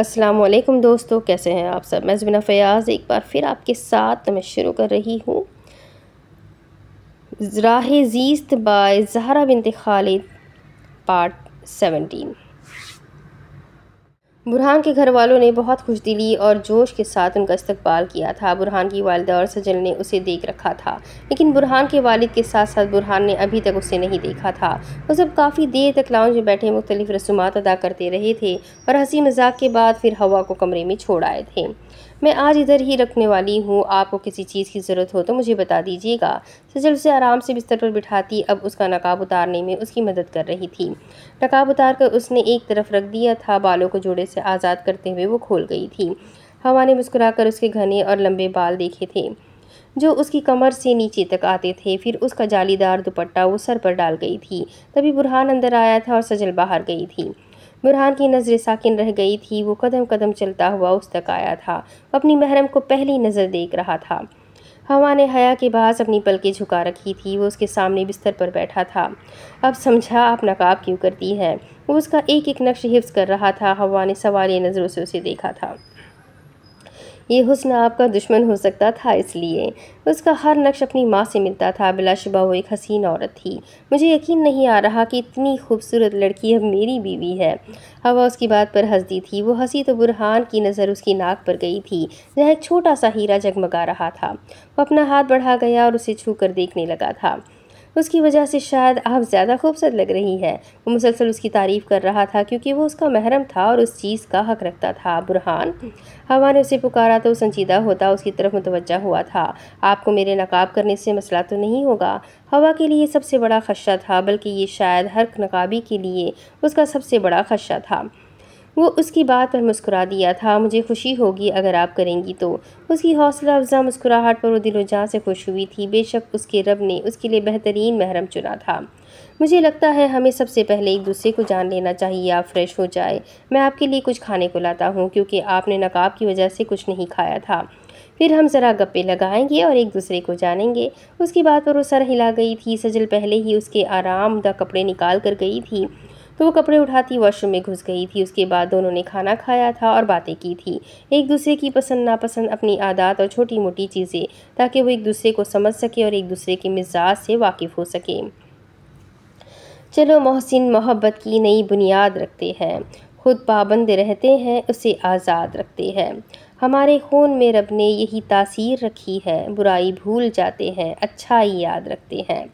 असलम दोस्तों कैसे हैं आप सब मैं ज़बीना फ़याज़ एक बार फिर आपके साथ मैं शुरू कर रही हूँ Raah Zeest by Zahra Bint Khalid part seventeen Burhan के घर वालों ने बहुत खुश दिली और जोश के साथ उनका इस्तकबाल किया था बुरहान की वालदा और सजल ने उसे देख रखा था लेकिन बुरहान के वालिद के साथ साथ बुरहान ने अभी तक उसे नहीं देखा था वो सब काफ़ी देर तक लाउंज में बैठे मुख्तलिफ रसूमात अदा करते रहे थे और हंसी मजाक के बाद फिर हवा को कमरे में छोड़ आए थे मैं आज इधर ही रखने वाली हूँ आपको किसी चीज़ की ज़रूरत हो तो मुझे बता दीजिएगा सजल उसे आराम से बिस्तर पर बिठाती अब उसका नकाब उतारने में उसकी मदद कर रही थी नकाब उतार कर उसने एक तरफ रख दिया था बालों को जोड़े से आज़ाद करते हुए वो खोल गई थी हवा ने मुस्कुरा उसके घने और लंबे बाल देखे थे जो उसकी कमर से नीचे तक आते थे फिर उसका जालीदार दुपट्टा वो सर पर डाल गई थी तभी बुरहान अंदर आया था और सजल बाहर गई थी बुरहान की नज़र साकिन रह गई थी वो कदम कदम चलता हुआ उस तक आया था अपनी महरम को पहली नज़र देख रहा था हवा ने हया के बाद अपनी पलकें झुका रखी थी वो उसके सामने बिस्तर पर बैठा था अब समझा आप नकाब क्यों करती हैं वो उसका एक एक नक्श हिफ्स कर रहा था हवा ने सवाल नज़रों से उसे देखा था ये हुसन आपका दुश्मन हो सकता था इसलिए उसका हर नक्श अपनी माँ से मिलता था बिलाशुबा वो एक हसीन औरत थी मुझे यकीन नहीं आ रहा कि इतनी खूबसूरत लड़की अब मेरी बीवी है हवा उसकी बात पर हंसती थी वो हंसी तो बुरहान की नज़र उसकी नाक पर गई थी जहाँ एक छोटा सा हीरा जगमगा रहा था वो अपना हाथ बढ़ा गया और उसे छू कर देखने लगा था उसकी वजह से शायद आप ज़्यादा खूबसूरत लग रही है वो मुसलसल उसकी तारीफ़ कर रहा था क्योंकि वो उसका महरम था और उस चीज़ का हक रखता था बुरहान हवा ने उसे पुकारा तो संजीदा होता उसकी तरफ मुतवजा हुआ था आपको मेरे नकाब करने से मसला तो नहीं होगा हवा के लिए सबसे बड़ा खदशा था बल्कि ये शायद हर नकाबी के लिए उसका सबसे बड़ा खदशा था वो उसकी बात पर मुस्कुरा दिया था मुझे खुशी होगी अगर आप करेंगी तो उसकी हौसला अफजा मुस्कुराहट पर वो दिलोजा से खुश हुई थी बेशक उसके रब ने उसके लिए बेहतरीन महरम चुना था मुझे लगता है हमें सबसे पहले एक दूसरे को जान लेना चाहिए आप फ्रेश हो जाए मैं आपके लिए कुछ खाने को लाता हूँ क्योंकि आपने नकाब की वजह से कुछ नहीं खाया था फिर हम ज़रा गप्पे लगाएंगे और एक दूसरे को जानेंगे उसकी बात पर वो सर हिला गई थी सजल पहले ही उसके आरामदा कपड़े निकाल कर गई थी तो वो कपड़े उठाती वॉशरूम में घुस गई थी उसके बाद दोनों ने खाना खाया था और बातें की थी एक दूसरे की पसंद नापसंद अपनी आदत और छोटी मोटी चीज़ें ताकि वो एक दूसरे को समझ सके और एक दूसरे के मिजाज से वाकिफ़ हो सके चलो मोहसिन मोहब्बत की नई बुनियाद रखते हैं खुद पाबंद रहते हैं उसे आज़ाद रखते हैं हमारे खून में रब ने यही तासीर रखी है बुराई भूल जाते हैं अच्छाई याद रखते हैं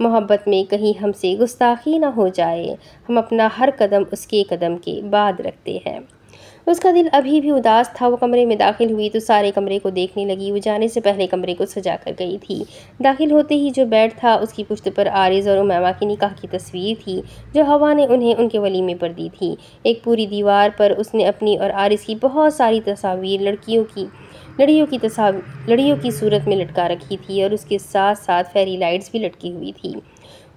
मोहब्बत में कहीं हमसे गुस्ताखी ना हो जाए हम अपना हर कदम उसके कदम के बाद रखते हैं उसका दिल अभी भी उदास था वो कमरे में दाखिल हुई तो सारे कमरे को देखने लगी वो जाने से पहले कमरे को सजा कर गई थी दाखिल होते ही जो बेड था उसकी पुश्त पर आरिज और उमैमा की निकाह की तस्वीर थी जो हवा ने उन्हें उनके वलीमे पर दी थी एक पूरी दीवार पर उसने अपनी और आरिज की बहुत सारी तस्वीर लड़कियों की लड़ियों की तस्वीर लड़ियों की सूरत में लटका रखी थी और उसके साथ साथ फेरी लाइट्स भी लटकी हुई थी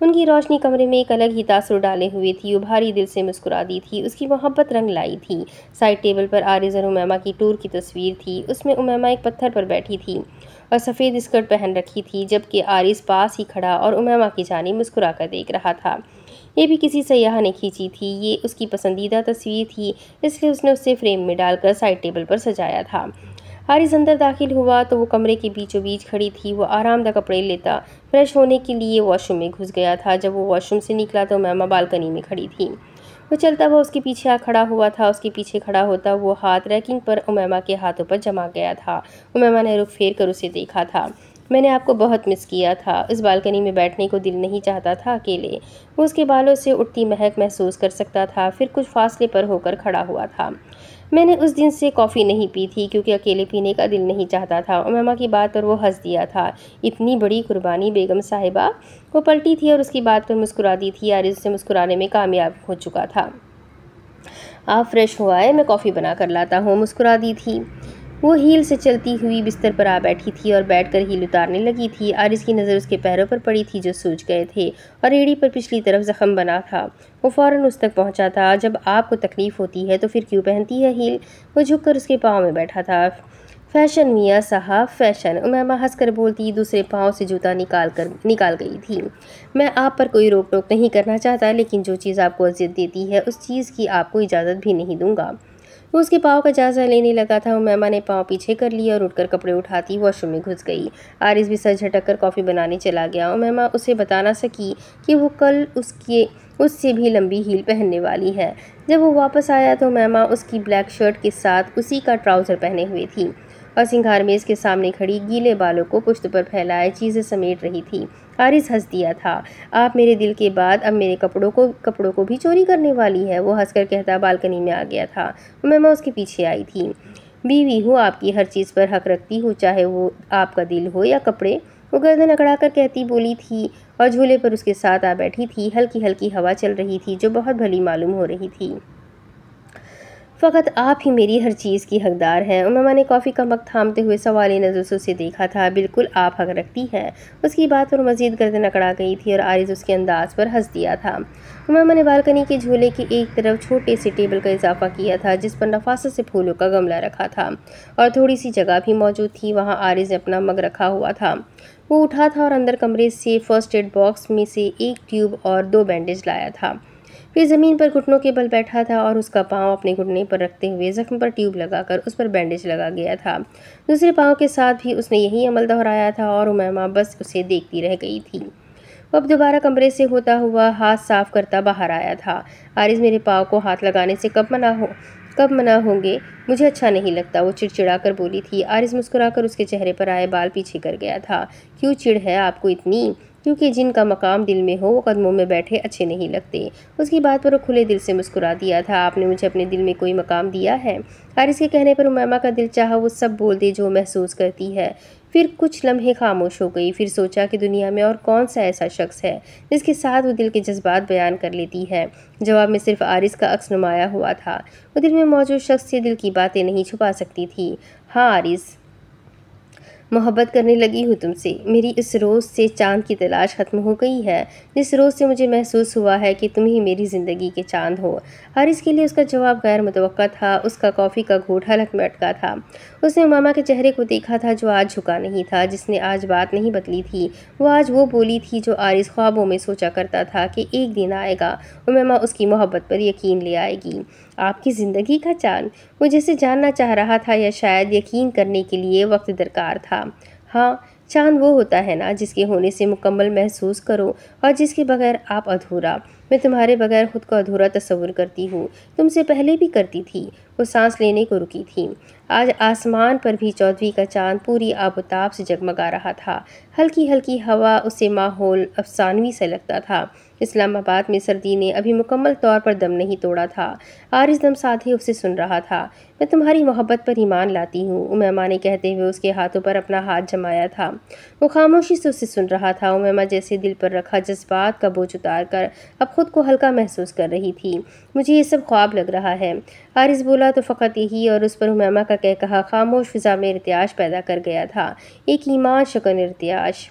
उनकी रोशनी कमरे में एक अलग ही तासुर डाले हुए थी वो भारी दिल से मुस्कुरा दी थी उसकी मोहब्बत रंग लाई थी साइड टेबल पर आरिज और उमैमा की टूर की तस्वीर थी उसमें उमैमा एक पत्थर पर बैठी थी और सफ़ेद स्कर्ट पहन रखी थी जबकि आरिज पास ही खड़ा और उमैमा की जानी मुस्कुरा कर देख रहा था ये भी किसी सयाह ने खींची थी ये उसकी पसंदीदा तस्वीर थी इसलिए उसने उसे फ्रेम में डालकर साइड टेबल पर सजाया था हारिस अंदर दाखिल हुआ तो वो कमरे के बीचों बीच खड़ी थी वो आरामदा कपड़े लेता फ्रेश होने के लिए वॉशरूम में घुस गया था जब वो वॉशरूम से निकला तो मैमा बालकनी में खड़ी थी वो चलता हुआ उसके पीछे आ खड़ा हुआ था उसके पीछे खड़ा होता वो हाथ रैकिंग पर उमैमा के हाथों पर जमा गया था उमैमा ने रुख फेर कर उसे देखा था मैंने आपको बहुत मिस किया था इस बालकनी में बैठने को दिल नहीं चाहता था अकेले वो उसके बालों से उठती महक महसूस कर सकता था फिर कुछ फासले पर होकर खड़ा हुआ था मैंने उस दिन से कॉफ़ी नहीं पी थी क्योंकि अकेले पीने का दिल नहीं चाहता था और ममा की बात पर वो हंस दिया था इतनी बड़ी कुर्बानी बेगम साहिबा वो पलटी थी और उसकी बात पर मुस्कुरा दी थी यार उससे मुस्कुराने में कामयाब हो चुका था आप फ्रेश हुआ है मैं कॉफ़ी बना कर लाता हूँ मुस्कुरा दी थी वो हील से चलती हुई बिस्तर पर आ बैठी थी और बैठकर हील उतारने लगी थी आरिस की नज़र उसके पैरों पर पड़ी थी जो सूज गए थे और एड़ी पर पिछली तरफ ज़ख़म बना था वो फ़ौर उस तक पहुंचा था जब आपको तकलीफ़ होती है तो फिर क्यों पहनती है हील वो झुककर उसके पाँव में बैठा था फैशन मियाँ साहब फैशन उमैमा हंसकर बोलती दूसरे पाँव से जूता निकाल कर निकाल गई थी मैं आप पर कोई रोक टोक नहीं करना चाहता लेकिन जो चीज़ आपको अजियत देती है उस चीज़ की आपको इजाज़त भी नहीं दूंगा वो उसके पाँव का जायजा लेने लगा था उमैमा ने पाँव पीछे कर लिया और उठकर कपड़े उठाती वॉशरूम में घुस गई आरिस भी सर झटक कर कॉफ़ी बनाने चला गया उमैमा उसे बता ना सकी कि वो कल उसके उससे भी लंबी हील पहनने वाली है जब वो वापस आया तो मैमा उसकी ब्लैक शर्ट के साथ उसी का ट्राउज़र पहने हुए थी और सिंगार मेज़ के सामने खड़ी गीले बालों को पुश्त पर फैलाए चीज़ें समेट रही थी आरिस हंस दिया था आप मेरे दिल के बाद अब मेरे कपड़ों को कपड़ों को भी चोरी करने वाली है वो हंसकर कहता बालकनी में आ गया था मैं उसके पीछे आई थी बीवी हूँ आपकी हर चीज़ पर हक रखती हूँ चाहे वो आपका दिल हो या कपड़े वो गर्दन अकड़ा कर कहती बोली थी और झूले पर उसके साथ आ बैठी थी हल्की हल्की हवा चल रही थी जो बहुत भली मालूम हो रही थी फ़कत आप ही मेरी हर चीज़ की हकदार हैं उमामा ने कॉफ़ी का वक्त थामते हुए सवाली नज़र से उसे देखा था बिल्कुल आप हक रखती हैं उसकी बात पर मज़ीद गर्दन अकड़ा गई थी और आरिज उसके अंदाज पर हंस दिया था उमामा ने बालकनी के झूले की एक तरफ छोटे से टेबल का इजाफा किया था जिस पर नफासत से फूलों का गमला रखा था और थोड़ी सी जगह भी मौजूद थी वहाँ आरिज ने अपना मग रखा हुआ था वो उठा था और अंदर कमरे से फर्स्ट एड बॉक्स में से एक ट्यूब और दो बैंडेज लाया था फिर ज़मीन पर घुटनों के बल बैठा था और उसका पाँव अपने घुटने पर रखते हुए जख्म पर ट्यूब लगाकर उस पर बैंडेज लगा गया था दूसरे पाँव के साथ भी उसने यही अमल दोहराया था और उमैमा बस उसे देखती रह गई थी वह अब दोबारा कमरे से होता हुआ हाथ साफ करता बाहर आया था आरिज मेरे पाँव को हाथ लगाने से कब मना हो कब मना होंगे मुझे अच्छा नहीं लगता वो चिड़चिड़ा कर बोली थी आरिज मुस्कुराकर उसके चेहरे पर आए बाल पीछे कर गया था क्यों चिड़ है आपको इतनी क्योंकि जिनका मकाम दिल में हो वो कदमों में बैठे अच्छे नहीं लगते उसकी बात पर वो खुले दिल से मुस्कुरा दिया था आपने मुझे अपने दिल में कोई मकाम दिया है आरिस के कहने पर उमैमा का दिल चाह वो सब बोल दे जो महसूस करती है फिर कुछ लम्हे खामोश हो गई फिर सोचा कि दुनिया में और कौन सा ऐसा शख्स है जिसके साथ वो दिल के जज्बात बयान कर लेती है जवाब में सिर्फ आरिस का अक्स नुमाया हुआ था वो दिल में मौजूद शख्स से दिल की बातें नहीं छुपा सकती थी हाँ आरिस मोहब्बत करने लगी हूँ तुमसे मेरी इस रोज़ से चांद की तलाश ख़त्म हो गई है जिस रोज़ से मुझे महसूस हुआ है कि तुम ही मेरी ज़िंदगी के चांद हो हर के लिए उसका जवाब गैर मुतव था उसका कॉफ़ी का घूट हलक में अटका था उसने मामा के चेहरे को देखा था जो आज झुका नहीं था जिसने आज बात नहीं बदली थी वो आज वो बोली थी जो आरिस ख्वाबों में सोचा करता था कि एक दिन आएगा और मामा उसकी मोहब्बत पर यकीन ले आएगी आपकी ज़िंदगी का चांद वो जैसे जानना चाह रहा था या शायद यकीन करने के लिए वक्त दरकार था हाँ चांद वो होता है ना जिसके होने से मुकम्मल महसूस करो और जिसके बगैर आप अधूरा मैं तुम्हारे बगैर खुद को अधूरा तस्वुर करती हूँ तुमसे पहले भी करती थी वो सांस लेने को रुकी थी आज आसमान पर भी चौधरी का चांद पूरी आबोताब से जगमगा रहा था हल्की हल्की हवा उसे माहौल अफसानवी से लगता था इस्लामाबाद में सर्दी ने अभी मुकम्मल तौर पर दम नहीं तोड़ा था आरिस दम साधे उसे सुन रहा था मैं तुम्हारी मोहब्बत पर ईमान लाती हूँ उमैमा ने कहते हुए उसके हाथों पर अपना हाथ जमाया था वो खामोशी से उसे सुन रहा था उमैमा जैसे दिल पर रखा जज्बात का बोझ उतार कर अब खुद को हल्का महसूस कर रही थी मुझे ये सब ख्वाब लग रहा है आरिस बोला तो फ़कत यही और उस पर उमैमा का कह कहा खामोश फिजा में इर्त्याश पैदा कर गया था एक ईमान शकन इर्त्याश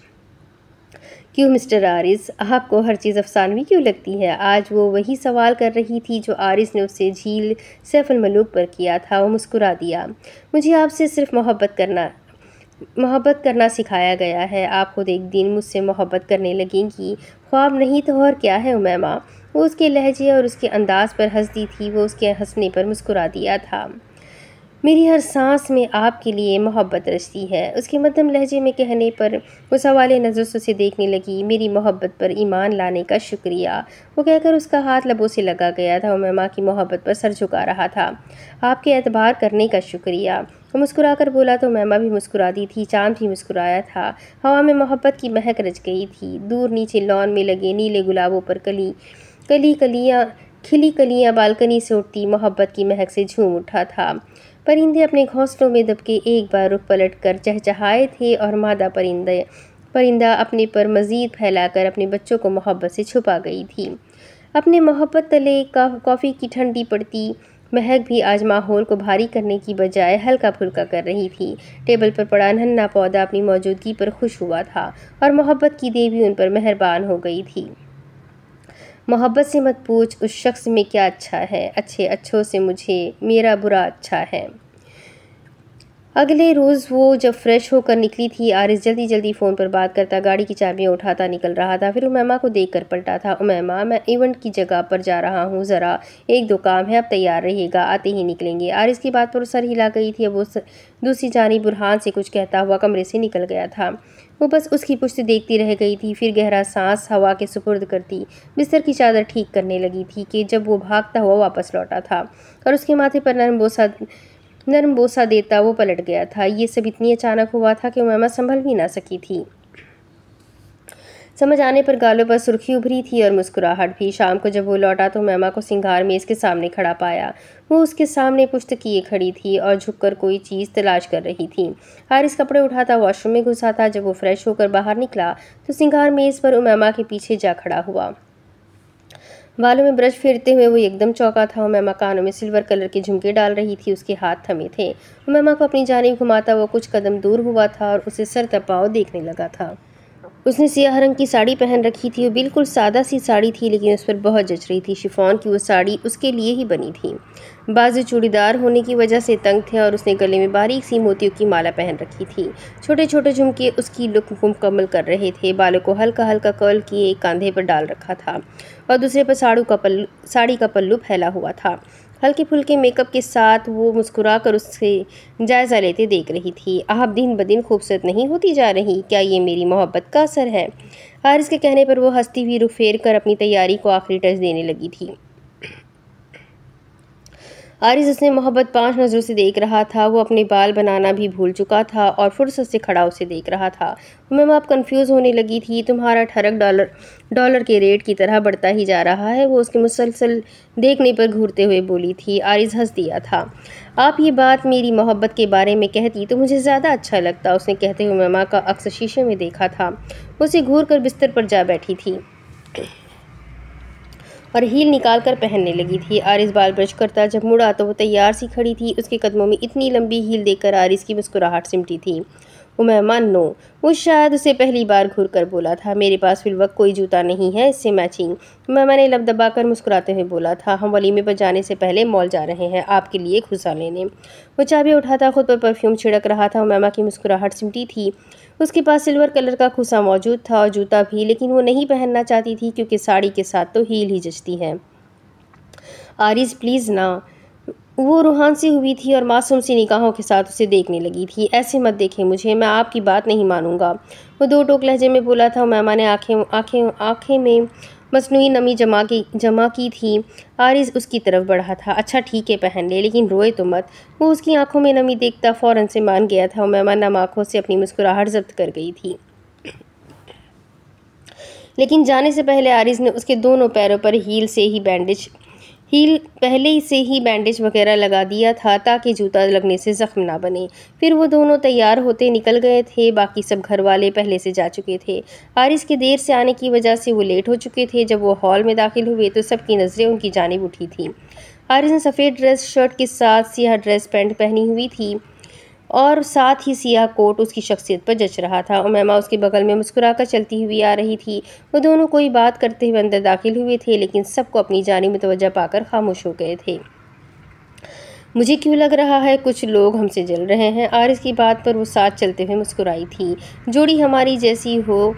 क्यों मिस्टर आरिस आपको हर चीज़ अफसानवी क्यों लगती है आज वो वही सवाल कर रही थी जो आरिस ने उससे झील सैफुल मलूक पर किया था वो मुस्कुरा दिया मुझे आपसे सिर्फ मोहब्बत करना मोहब्बत करना सिखाया गया है आप खुद एक दिन मुझसे मोहब्बत करने लगेंगी ख्वाब नहीं तो और क्या है उमैमा वो उसके लहजे और उसके अंदाज़ पर हंस दी थी वो उसके हंसने पर मुस्कुरा दिया था मेरी हर सांस में आपके लिए मोहब्बत रचती है उसके मध्यम लहजे में कहने पर वो सवाल नज़र से देखने लगी मेरी मोहब्बत पर ईमान लाने का शुक्रिया वो कहकर उसका हाथ लबों से लगा गया था और मैं माँ की मोहब्बत पर सर झुका रहा था आपके एतबार करने का शुक्रिया वो मुस्कुरा कर बोला तो मैमा भी मुस्कुरा दी थी चांद भी मुस्कुराया था हवा में मोहब्बत की महक रच गई थी दूर नीचे लॉन में लगे नीले गुलाबों पर कली कली कलियाँ खिली कलियाँ बालकनी से उठती मोहब्बत की महक से झूम उठा था परिंदे अपने घोंसलों में दबके एक बार रुख पलट कर चहचहाए थे और मादा परिंदे परिंदा अपने पर मज़ीद फैलाकर अपने बच्चों को मोहब्बत से छुपा गई थी अपने मोहब्बत तले कॉफ़ी की ठंडी पड़ती महक भी आज माहौल को भारी करने की बजाय हल्का फुल्का कर रही थी टेबल पर पड़ा नन्ना पौधा अपनी मौजूदगी पर खुश हुआ था और मोहब्बत की देवी उन पर मेहरबान हो गई थी मोहब्बत से मत पूछ उस शख्स में क्या अच्छा है अच्छे अच्छों से मुझे मेरा बुरा अच्छा है अगले रोज़ वो जब फ्रेश होकर निकली थी आरिस जल्दी जल्दी फ़ोन पर बात करता गाड़ी की चाबियाँ उठाता निकल रहा था फिर उमैमा को देख कर पलटा था उमैमा मैं इवेंट की जगह पर जा रहा हूँ ज़रा एक दो काम है अब तैयार रहिएगा आते ही निकलेंगे आरिस की बात पर सर हिला गई थी अब वो दूसरी जानी बुरहान से कुछ कहता हुआ कमरे से निकल गया था वो बस उसकी पुष्टि देखती रह गई थी फिर गहरा सांस हवा के सुपुर्द करती बिस्तर की चादर ठीक करने लगी थी कि जब वो भागता हुआ वापस लौटा था और उसके माथे पर नरम बोसा नरम बोसा देता वो पलट गया था ये सब इतनी अचानक हुआ था कि मैमा संभल भी ना सकी थी समझ आने पर गालों पर सुर्खी उभरी थी और मुस्कुराहट भी शाम को जब वो लौटा तो मैमा को सिंगार मेज के सामने खड़ा पाया वो उसके सामने पुश्त किए खड़ी थी और झुककर कोई चीज़ तलाश कर रही थी हारिस कपड़े उठाता वॉशरूम में घुसा था जब वो फ्रेश होकर बाहर निकला तो सिंगार मेज़ पर उमैमा के पीछे जा खड़ा हुआ बालों में ब्रश फेरते हुए वो एकदम चौका था उमैमा कानों में सिल्वर कलर के झुमके डाल रही थी उसके हाथ थमे थे उमैमा को अपनी जानब घुमाता वो कुछ कदम दूर हुआ था और उसे सर तपाव देखने लगा था उसने सियाह रंग की साड़ी पहन रखी थी वो बिल्कुल सादा सी साड़ी थी लेकिन उस पर बहुत जच रही थी शिफॉन की वो साड़ी उसके लिए ही बनी थी बाजू चूड़ीदार होने की वजह से तंग थे और उसने गले में बारीक सी मोतियों की माला पहन रखी थी छोटे छोटे झुमके उसकी लुक मुकम्मल कर रहे थे बालों को हल्का हल्का कर्ल किए एक कंधे पर डाल रखा था और दूसरे पर साड़ू का पल्लू साड़ी का पल्लू फैला हुआ था हल्के फुल्के मेकअप के साथ वो मुस्कुरा कर उससे जायज़ा लेते देख रही थी आप दिन ब दिन खूबसूरत नहीं होती जा रही क्या ये मेरी मोहब्बत का असर है हारिस के कहने पर वो हंसती हुई रुख फेर कर अपनी तैयारी को आखिरी टच देने लगी थी आरिज उसने मोहब्बत पांच नज़रों से देख रहा था वो अपने बाल बनाना भी भूल चुका था और फुर्सत से खड़ा उसे देख रहा था मैम आप कंफ्यूज होने लगी थी तुम्हारा ठरक डॉलर डॉलर के रेट की तरह बढ़ता ही जा रहा है वो उसके मुसलसल देखने पर घूरते हुए बोली थी आरिज हंस दिया था आप ये बात मेरी मोहब्बत के बारे में कहती तो मुझे ज़्यादा अच्छा लगता उसने कहते हुए ममा का अक्सर शीशे में देखा था उसे घूर कर बिस्तर पर जा बैठी थी और हील निकाल कर पहनने लगी थी आरिस बाल ब्रश करता जब मुड़ा तो वो तैयार सी खड़ी थी उसके कदमों में इतनी लंबी हील देखकर आरिस की मुस्कुराहट सिमटी थी वो मेहमान नो वो शायद उसे पहली बार घूर कर बोला था मेरे पास फिल वक्त कोई जूता नहीं है इससे मैचिंग मेहमान ने लब कर मुस्कुराते हुए बोला था हम वलीमे पर जाने से पहले मॉल जा रहे हैं आपके लिए घुसा लेने वो चाबी उठाता खुद पर परफ्यूम छिड़क रहा था मैमा की मुस्कुराहट सिमटी थी उसके पास सिल्वर कलर का खुसा मौजूद था और जूता भी लेकिन वो नहीं पहनना चाहती थी क्योंकि साड़ी के साथ तो हील ही जचती है आरिज प्लीज़ ना वो रूहान सी हुई थी और मासूम सी निगाहों के साथ उसे देखने लगी थी ऐसे मत देखें मुझे मैं आपकी बात नहीं मानूंगा वो दो टोक लहजे में बोला था मैमा ने आँखें आँखें आँखें में मसनू नमी जमा की जमा की थी आरिज उसकी तरफ बढ़ा था अच्छा ठीक है पहन ले लेकिन रोए तो मत वो उसकी आंखों में नमी देखता फ़ौरन से मान गया था और मैमा नम आँखों से अपनी मुस्कुराहट जब्त कर गई थी लेकिन जाने से पहले आरिज ने उसके दोनों पैरों पर हील से ही बैंडेज हील पहले ही से ही बैंडेज वगैरह लगा दिया था ताकि जूता लगने से ज़ख्म ना बने फिर वो दोनों तैयार होते निकल गए थे बाकी सब घर वाले पहले से जा चुके थे आरिस के देर से आने की वजह से वो लेट हो चुके थे जब वो हॉल में दाखिल हुए तो सबकी नज़रें उनकी जानब उठी थी आरिस ने सफ़ेद ड्रेस शर्ट के साथ सियाह ड्रेस पैंट पहनी हुई थी और साथ ही सियाह कोट उसकी शख्सियत पर जच रहा था उमैमा उसके बगल में मुस्कुराकर चलती हुई आ रही थी वो दोनों कोई बात करते हुए अंदर दाखिल हुए थे लेकिन सबको अपनी जानी मुतवजा पाकर खामोश हो गए थे मुझे क्यों लग रहा है कुछ लोग हमसे जल रहे हैं आरिस की बात पर वो साथ चलते हुए मुस्कुराई थी जोड़ी हमारी जैसी हो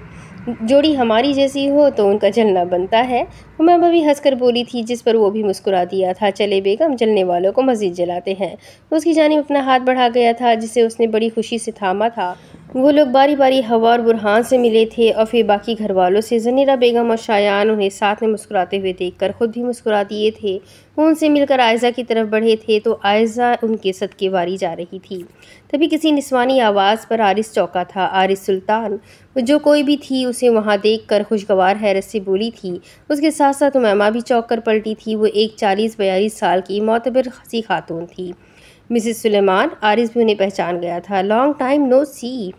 जोड़ी हमारी जैसी हो तो उनका जलना बनता है हुमा तो भी हंसकर बोली थी जिस पर वो भी मुस्कुरा दिया था चले बेगम जलने वालों को मज़ीद जलाते हैं तो उसकी जानब अपना हाथ बढ़ा गया था जिसे उसने बड़ी खुशी से थामा था वो लोग बारी बारी हवा और बुरहान से मिले थे और फिर बाकी घर वालों से जनीरा बेगम और शायान उन्हें साथ में मुस्कुराते हुए देखकर खुद भी मुस्कुरा दिए थे वो उनसे मिलकर आयजा की तरफ बढ़े थे तो आयजा उनके सदके वारी जा रही थी तभी किसी निस्वानी आवाज़ पर आरिस चौका था आरिस सुल्तान जो कोई भी थी उसे वहाँ देख कर खुशगवार हैरत से बोली थी उसके साथ साथ उमैमा भी चौक कर पलटी थी वो एक चालीस बयालीस साल की मोतबर हसी खातून थी मिसिस सुलेमान आरिस भी उन्हें पहचान गया था लॉन्ग टाइम नो सी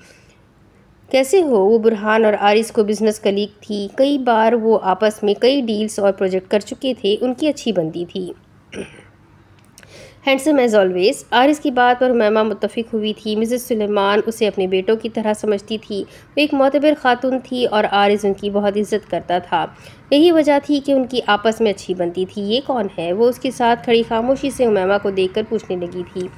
कैसे हो वो बुरहान और आरिस को बिजनेस कलीग थी कई बार वो आपस में कई डील्स और प्रोजेक्ट कर चुके थे उनकी अच्छी बनती थी हैंडसम एज़ ऑलवेज़ आरिस की बात पर हुमा मुतफिक हुई थी मिसेस सुलेमान उसे अपने बेटों की तरह समझती थी वो एक मोतबर खातून थी और आरिस उनकी बहुत इज्जत करता था यही वजह थी कि उनकी आपस में अच्छी बनती थी ये कौन है वो उसके साथ खड़ी खामोशी से उमैमा को देखकर पूछने लगी थी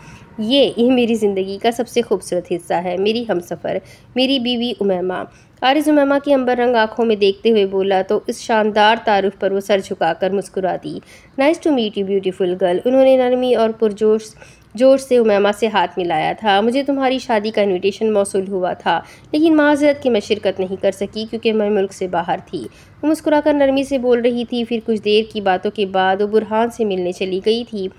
ये यह मेरी ज़िंदगी का सबसे खूबसूरत हिस्सा है मेरी हमसफ़र मेरी बीवी उमैमा आरिजुमामा की अंबर रंग आंखों में देखते हुए बोला तो इस शानदार तारुफ पर वो सर झुकाकर मुस्कुरा दी nice to meet you beautiful girl उन्होंने नरमी और पुरजोश जोश से उमैमा से हाथ मिलाया था मुझे तुम्हारी शादी का इनविटेशन मौसू हुआ था लेकिन माजरत की मैं शिरकत नहीं कर सकी क्योंकि मैं मुल्क से बाहर थी वो मुस्कुराकर नरमी से बोल रही थी फिर कुछ देर की बातों के बाद वो बुरहान से मिलने चली गई थी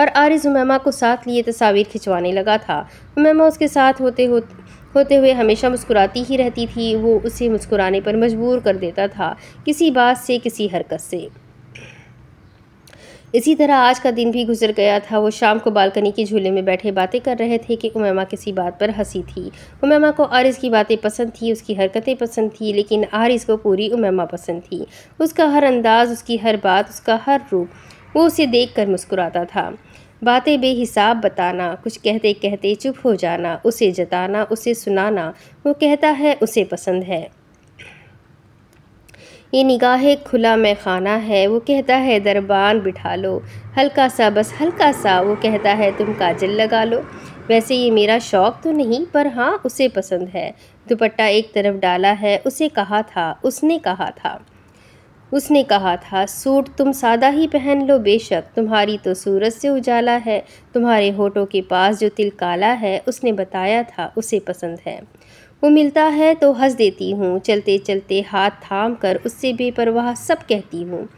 और आरिज उमैमा को साथ लिए तस्वीर खिंचवाने लगा था उमैमा उसके साथ होते होते होते हुए हमेशा मुस्कुराती ही रहती थी वो उसे मुस्कुराने पर मजबूर कर देता था किसी बात से किसी हरकत से इसी तरह आज का दिन भी गुजर गया था वो शाम को बालकनी के झूले में बैठे बातें कर रहे थे कि उमैमा किसी बात पर हंसी थी उमैमा को आरिस की बातें पसंद थी उसकी हरकतें पसंद थी लेकिन आरिस को पूरी उमैमा पसंद थी उसका हर अंदाज़ उसकी हर बात उसका हर रूप वो उसे देख कर मुस्कुराता था बातें बेहिसाब बताना कुछ कहते कहते चुप हो जाना उसे जताना उसे सुनाना वो कहता है उसे पसंद है ये निगाहें खुला खाना है वो कहता है दरबान बिठा लो हल्का सा बस हल्का सा वो कहता है तुम काजल लगा लो वैसे ये मेरा शौक़ तो नहीं पर हाँ उसे पसंद है दुपट्टा एक तरफ डाला है उसे कहा था उसने कहा था उसने कहा था सूट तुम सादा ही पहन लो बेशक तुम्हारी तो सूरज से उजाला है तुम्हारे होठों के पास जो तिल काला है उसने बताया था उसे पसंद है वो मिलता है तो हंस देती हूँ चलते चलते हाथ थाम कर उससे बेपरवाह सब कहती हूँ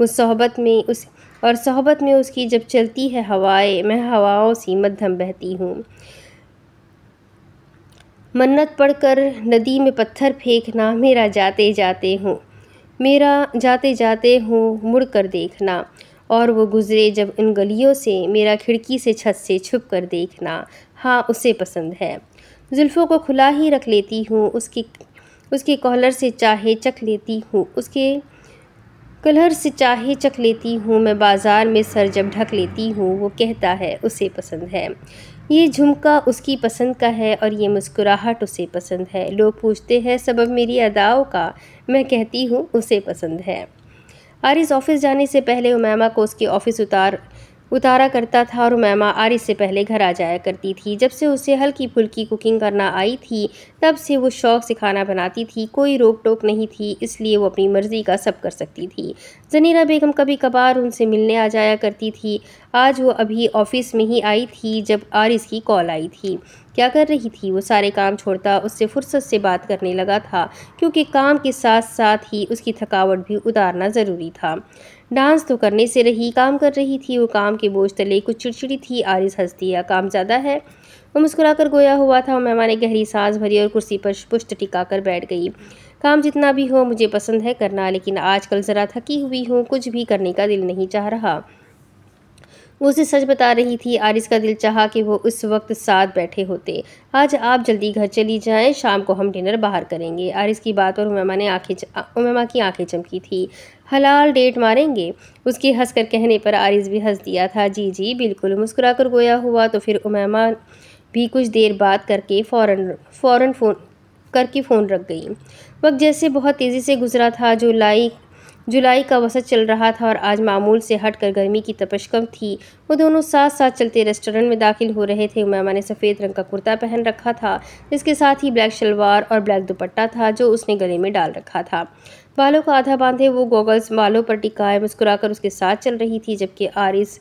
उस सोहबत में उस और सोहबत में उसकी जब चलती है हवाएं मैं हवाओं सी मध्यम बहती हूँ मन्नत पढ़कर नदी में पत्थर फेंकना मेरा जाते जाते हूँ मेरा जाते जाते हूँ मुड़ कर देखना और वो गुज़रे जब उन गलियों से मेरा खिड़की से छत से छुप कर देखना हाँ उसे पसंद है जुल्फ़ों को खुला ही रख लेती हूँ उसकी उसके कॉलर से चाहे चख लेती हूँ उसके कलर से चाहे चख लेती हूँ मैं बाज़ार में सर जब ढक लेती हूँ वो कहता है उसे पसंद है ये झुमका उसकी पसंद का है और ये मुस्कुराहट उसे पसंद है लोग पूछते हैं सबब मेरी अदाओं का मैं कहती हूँ उसे पसंद है आरिस ऑफ़िस जाने से पहले उमैमा को उसके ऑफ़िस उतार उतारा करता था और मैमा आरी से पहले घर आ जाया करती थी जब से उसे हल्की फुल्की कुकिंग करना आई थी तब से वो शौक़ से खाना बनाती थी कोई रोक टोक नहीं थी इसलिए वो अपनी मर्ज़ी का सब कर सकती थी जनीरा बेगम कभी कभार उनसे मिलने आ जाया करती थी आज वो अभी ऑफ़िस में ही आई थी जब आरिस की कॉल आई थी क्या कर रही थी वो सारे काम छोड़ता उससे फुर्सत से बात करने लगा था क्योंकि काम के साथ साथ ही उसकी थकावट भी उतारना ज़रूरी था डांस तो करने से रही काम कर रही थी वो काम के बोझ तले कुछ चिड़चिड़ी थी आरिस हंसती दिया काम ज़्यादा है वो मुस्कुराकर गोया हुआ था और ने गहरी सांस भरी और कुर्सी पर पुष्ट टिका कर बैठ गई काम जितना भी हो मुझे पसंद है करना लेकिन आजकल ज़रा थकी हुई हूँ कुछ भी करने का दिल नहीं चाह रहा वो उसे सच बता रही थी आरिस का दिल चाहा कि वो उस वक्त साथ बैठे होते आज आप जल्दी घर चली जाएं शाम को हम डिनर बाहर करेंगे आरिस की बात पर उमेमा ने आंखें उमेमा की आंखें चमकी थी हलाल डेट मारेंगे उसके हंस कर कहने पर आरिस भी हंस दिया था जी जी बिल्कुल मुस्कुरा कर गोया हुआ तो फिर उमेमा भी कुछ देर बात करके फ़ौरन फ़ौरन फ़ोन करके फ़ोन रख गई वक्त जैसे बहुत तेज़ी से गुजरा था जो लाई जुलाई का वसत चल रहा था और आज मामूल से हट कर गर्मी की तपश कम थी वो दोनों साथ साथ चलते रेस्टोरेंट में दाखिल हो रहे थे उमैमा ने सफ़ेद रंग का कुर्ता पहन रखा था जिसके साथ ही ब्लैक शलवार और ब्लैक दुपट्टा था जो उसने गले में डाल रखा था बालों को आधा बांधे वो गॉगल्स बालों पर टिकाए मुस्कुराकर उसके साथ चल रही थी जबकि आरिस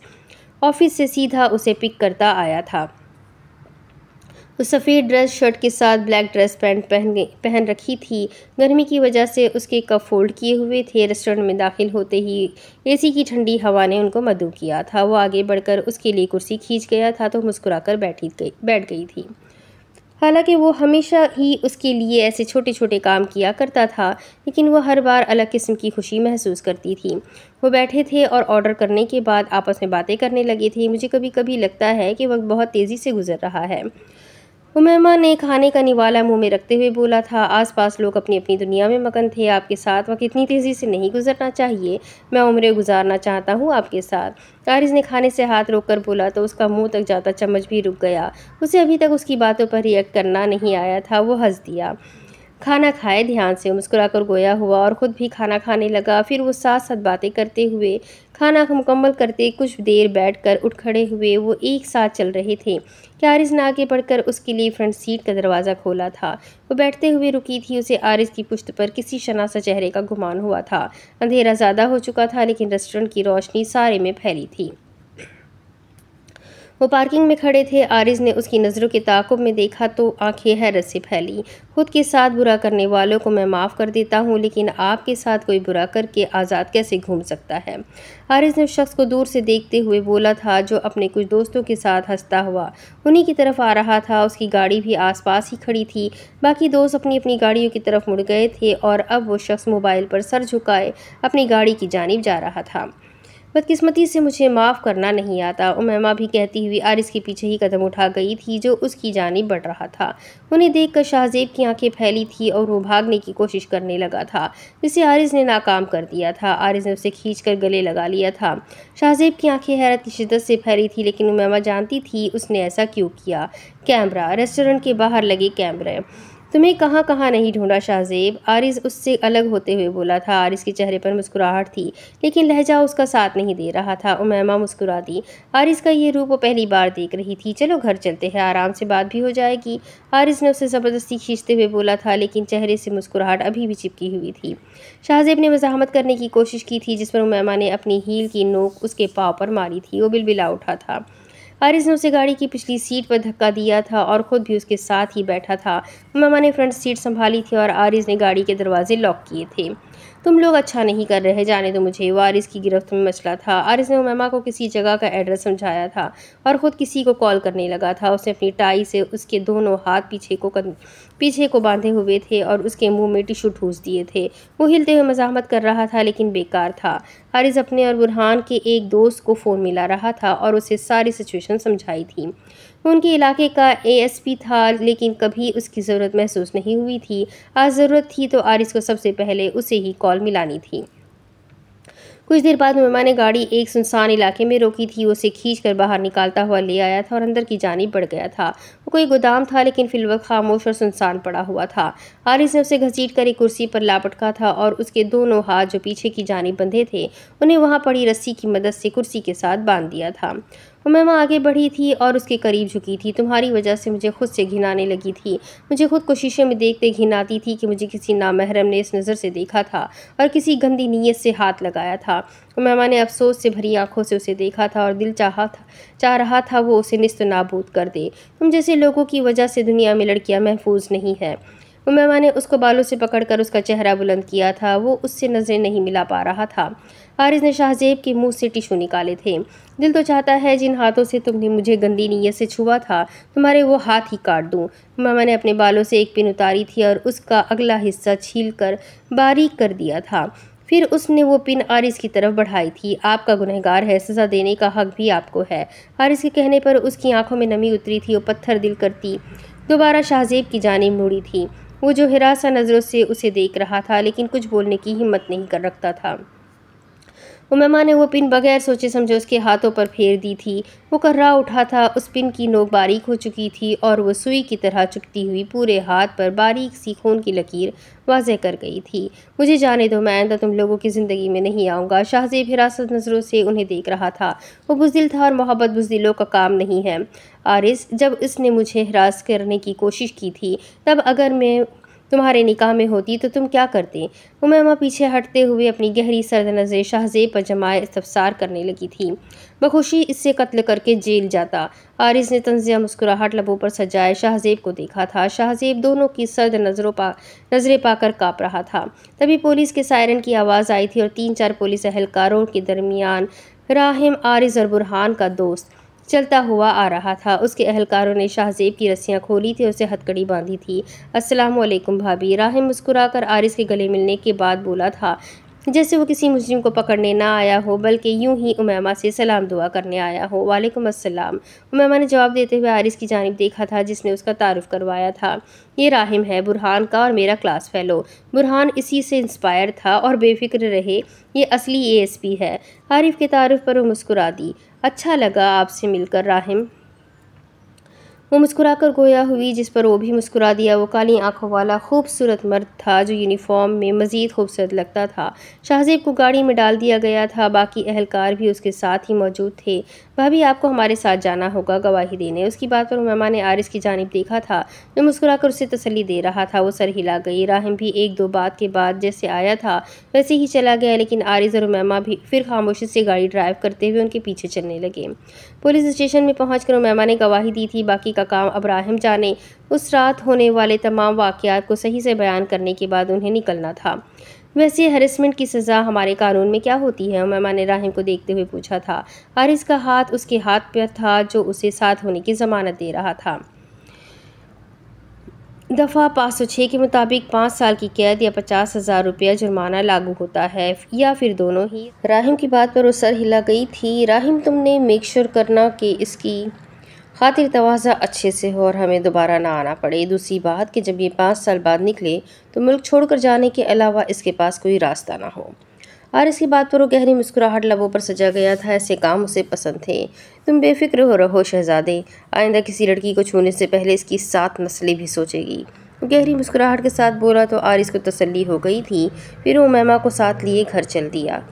ऑफिस से सीधा उसे पिक करता आया था उस सफ़ेद ड्रेस शर्ट के साथ ब्लैक ड्रेस पैंट पहन पहन रखी थी गर्मी की वजह से उसके कप फोल्ड किए हुए थे रेस्टोरेंट में दाखिल होते ही एसी की ठंडी हवा ने उनको मधु किया था वो आगे बढ़कर उसके लिए कुर्सी खींच गया था तो मुस्कुराकर बैठी गई बैठ गई थी हालांकि वो हमेशा ही उसके लिए ऐसे छोटे छोटे काम किया करता था लेकिन वह हर बार अलग किस्म की खुशी महसूस करती थी वो बैठे थे और ऑर्डर करने के बाद आपस में बातें करने लगे थे मुझे कभी कभी लगता है कि वक्त बहुत तेज़ी से गुजर रहा है उमेमा ने खाने का निवाला मुंह में रखते हुए बोला था आसपास लोग अपनी अपनी दुनिया में मगन थे आपके साथ वक्त इतनी तेज़ी से नहीं गुजरना चाहिए मैं उम्र गुजारना चाहता हूँ आपके साथ कारिज ने खाने से हाथ रोक कर बोला तो उसका मुंह तक जाता चम्मच भी रुक गया उसे अभी तक उसकी बातों पर रिएक्ट करना नहीं आया था वो हंस दिया खाना खाए ध्यान से मुस्कुराकर गोया हुआ और ख़ुद भी खाना खाने लगा फिर वो साथ साथ बातें करते हुए खाना मुकम्मल करते कुछ देर बैठकर उठ खड़े हुए वो एक साथ चल रहे थे क्यारिस ने आगे बढ़कर उसके लिए फ्रंट सीट का दरवाज़ा खोला था वो बैठते हुए रुकी थी उसे आरिस की पुश्त पर किसी शनासा चेहरे का गुमान हुआ था अंधेरा ज़्यादा हो चुका था लेकिन रेस्टोरेंट की रोशनी सारे में फैली थी वो पार्किंग में खड़े थे आरिज ने उसकी नज़रों के ताकुब में देखा तो आंखें हैरत से फैली खुद के साथ बुरा करने वालों को मैं माफ़ कर देता हूँ लेकिन आपके साथ कोई बुरा करके आज़ाद कैसे घूम सकता है आरिज ने शख्स को दूर से देखते हुए बोला था जो अपने कुछ दोस्तों के साथ हंसता हुआ उन्हीं की तरफ आ रहा था उसकी गाड़ी भी आस ही खड़ी थी बाकी दोस्त अपनी अपनी गाड़ियों की तरफ मुड़ गए थे और अब वो शख्स मोबाइल पर सर झुकाए अपनी गाड़ी की जानब जा रहा था बदकिस्मती से मुझे माफ़ करना नहीं आता उमैमा भी कहती हुई आरिस के पीछे ही कदम उठा गई थी जो उसकी जानी बढ़ रहा था उन्हें देख कर शाहजेब की आंखें फैली थी और वो भागने की कोशिश करने लगा था जिसे आरिस ने नाकाम कर दिया था आरिस ने उसे खींच कर गले लगा लिया था शाहजेब की आंखें हैरत की शिदत से फैली थी लेकिन उमैमा जानती थी उसने ऐसा क्यों किया कैमरा रेस्टोरेंट के बाहर लगे कैमरे तुम्हें कहाँ कहाँ नहीं ढूंढा शाहजेब आरिज उससे अलग होते हुए बोला था आरिज के चेहरे पर मुस्कुराहट थी लेकिन लहजा उसका साथ नहीं दे रहा था उमैमा मुस्कुरा दी आरिज का ये रूप वो पहली बार देख रही थी चलो घर चलते हैं आराम से बात भी हो जाएगी आरिज ने उसे ज़बरदस्ती खींचते हुए बोला था लेकिन चेहरे से मुस्कुराहट अभी भी चिपकी हुई थी शाहजेब ने मजामत करने की कोशिश की थी जिस पर उमैमा ने अपनी हील की नोक उसके पाँव पर मारी थी वो बिलबिला उठा था हारिस ने उसे गाड़ी की पिछली सीट पर धक्का दिया था और ख़ुद भी उसके साथ ही बैठा था मामा ने फ्रंट सीट संभाली थी और आरिस ने गाड़ी के दरवाजे लॉक किए थे तुम लोग अच्छा नहीं कर रहे जाने तो मुझे वारिस की गिरफ्त में मचला था आरिस ने उमेमा को किसी जगह का एड्रेस समझाया था और ख़ुद किसी को कॉल करने लगा था उसने अपनी टाई से उसके दोनों हाथ पीछे को पीछे को बांधे हुए थे और उसके मुंह में टिशू ठूस दिए थे वो हिलते हुए मजामत कर रहा था लेकिन बेकार था हारिस अपने और बुरहान के एक दोस्त को फ़ोन मिला रहा था और उसे सारी सिचुएशन समझाई थी उनके इलाके का एएसपी था लेकिन कभी उसकी ज़रूरत महसूस नहीं हुई थी आज ज़रूरत थी तो आरिस को सबसे पहले उसे ही कॉल मिलानी थी कुछ देर बाद मेमा ने गाड़ी एक सुनसान इलाके में रोकी थी उसे खींच कर बाहर निकालता हुआ ले आया था और अंदर की जानी बढ़ गया था वो कोई गोदाम था लेकिन फिलवक खामोश और सुनसान पड़ा हुआ था आरिस ने उसे घसीट कर एक कुर्सी पर लापटका था और उसके दोनों हाथ जो पीछे की जानी बंधे थे उन्हें वहाँ पड़ी रस्सी की मदद से कुर्सी के साथ बांध दिया था मैं वहाँ आगे बढ़ी थी और उसके करीब झुकी थी तुम्हारी वजह से मुझे खुद से घिनाने लगी थी मुझे खुद को शीशे में देखते घिनाती थी कि मुझे किसी नामहरम ने इस नज़र से देखा था और किसी गंदी नीयत से हाथ लगाया था उमैमा ने अफसोस से भरी आंखों से उसे देखा था और दिल चाहा था चाह रहा था वो उसे निस्त नाबूद कर दे तुम जैसे लोगों की वजह से दुनिया में लड़कियाँ महफूज नहीं हैं उमैमा ने उसको बालों से पकड़कर उसका चेहरा बुलंद किया था वो उससे नज़रें नहीं मिला पा रहा था हारिस ने शाहजेब के मुंह से टिशू निकाले थे दिल तो चाहता है जिन हाथों से तुमने मुझे गंदी नीयत से छुआ था तुम्हारे वो हाथ ही काट दूँ उमैमा ने अपने बालों से एक पिन उतारी थी और उसका अगला हिस्सा छील कर बारीक कर दिया था फिर उसने वो पिन आरिस की तरफ बढ़ाई थी आपका गुनहगार है सज़ा देने का हक भी आपको है आरिस के कहने पर उसकी आंखों में नमी उतरी थी और पत्थर दिल करती दोबारा शाहजेब की जानी मुड़ी थी वो जो हिरासा नज़रों से उसे देख रहा था लेकिन कुछ बोलने की हिम्मत नहीं कर रखता था मेहमान ने वो पिन बगैर सोचे समझे उसके हाथों पर फेर दी थी वो कर्रा उठा था उस पिन की नोक बारीक हो चुकी थी और वो सुई की तरह चुपती हुई पूरे हाथ पर बारीक सी खून की लकीर वाजह कर गई थी मुझे जाने दो मैं आंदा तुम लोगों की ज़िंदगी में नहीं आऊँगा शाहजेब हिरासत नज़रों से उन्हें देख रहा था वो बुजदिल था और मोहब्बत बुजदिलों का काम नहीं है आरिस जब इसने मुझे हिरास करने की कोशिश की थी तब अगर मैं तुम्हारे निकाह में होती तो तुम क्या करते उमैमा पीछे हटते हुए अपनी गहरी सर्द नज़र शाहजेब पर जमाए इस्तफसार करने लगी थी बखुशी इससे कत्ल करके जेल जाता आरिस ने तंजिया मुस्कुराहट लबों पर सजाए शाहजेब को देखा था शाहजेब दोनों की सर्द नज़रों पा नज़रें पाकर काँप रहा था तभी पुलिस के सायरन की आवाज़ आई थी और तीन चार पुलिस अहलकारों के दरमियान राहिम आरिज और बुरहान का दोस्त चलता हुआ आ रहा था उसके अहलकारों ने शाहजेब की रस्सियाँ खोली थी उसे हथकड़ी बांधी थी असलम भाभी राहिम मुस्कुरा कर आरिस के गले मिलने के बाद बोला था जैसे वो किसी मुजरिम को पकड़ने ना आया हो बल्कि यूं ही उमैमा से सलाम दुआ करने आया हो वालेकुम अस्सलाम उमैमा ने जवाब देते हुए आरिस की जानब देखा था जिसने उसका तारुफ करवाया था ये राहिम है बुरहान का और मेरा क्लास फेलो बुरहान इसी से इंस्पायर था और बेफिक्र रहे ये असली एएसपी है आरिफ के तारुफ पर वो मुस्कुरा दी अच्छा लगा आपसे मिलकर राहिम वो मुस्कुराकर गोया हुई जिस पर वो भी मुस्कुरा दिया वो काली आंखों वाला खूबसूरत मर्द था जो यूनिफॉर्म में मज़ीद खूबसूरत लगता था शाहजेब को गाड़ी में डाल दिया गया था बाकी अहलकार भी उसके साथ ही मौजूद थे भाभी आपको हमारे साथ जाना होगा गवाही देने उसकी बात पर उमा ने आरिस की जानब देखा था जो कर उसे तसली दे रहा था वो सर हिला गई राहम भी एक दो बात के बाद जैसे आया था वैसे ही चला गया लेकिन आरिस और उमा भी फिर खामोशी से गाड़ी ड्राइव करते हुए उनके पीछे चलने लगे पुलिस स्टेशन में पहुँच कर उमा ने गवाही दी थी बाकी का काम अब्राहिम जाने उस रात होने वाले तमाम वाक़ात को सही से बयान करने के बाद उन्हें निकलना था वैसे हेरसमेंट की सज़ा हमारे कानून में क्या होती है मेहमान ने राहिम को देखते हुए पूछा था आरिस का हाथ उसके हाथ पर था जो उसे साथ होने की ज़मानत दे रहा था दफ़ा पाँच सौ छः के मुताबिक पाँच साल की कैद या पचास हज़ार रुपया जुर्माना लागू होता है या फिर दोनों ही राहिम की बात पर वो सर हिला गई थी राहिम तुमने मेक श्योर करना कि इसकी खातिर तोज़ा अच्छे से हो और हमें दोबारा ना आना पड़े दूसरी बात कि जब ये पाँच साल बाद निकले तो मुल्क छोड़कर जाने के अलावा इसके पास कोई रास्ता ना हो और इसकी बात पर वो गहरी मुस्कुराहट लबों पर सजा गया था ऐसे काम उसे पसंद थे तुम बेफिक्र हो रहो शहजादे आइंदा किसी लड़की को छूने से पहले इसकी सात नस्लें भी सोचेगी गहरी मुस्कुराहट के साथ बोला तो आरिस को तसल्ली हो गई थी फिर वो मैमा को साथ लिए घर चल दिया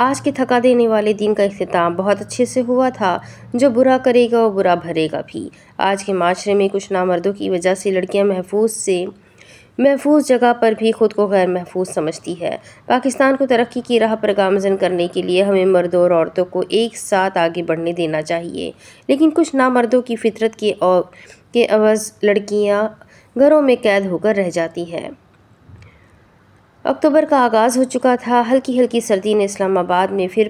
आज के थका देने वाले दिन का अख्ताम बहुत अच्छे से हुआ था जो बुरा करेगा वो बुरा भरेगा भी आज के माशरे में कुछ नामर्दों की वजह से लड़कियां महफूज से महफूज जगह पर भी खुद को गैर महफूज समझती है पाकिस्तान को तरक्की की राह पर गामजन करने के लिए हमें मर्दों और औरतों को एक साथ आगे बढ़ने देना चाहिए लेकिन कुछ नामर्दों की फितरत के और के अवज़ लड़कियाँ घरों में कैद होकर रह जाती हैं अक्टूबर का आगाज़ हो चुका था हल्की हल्की सर्दी ने इस्लामाबाद में फिर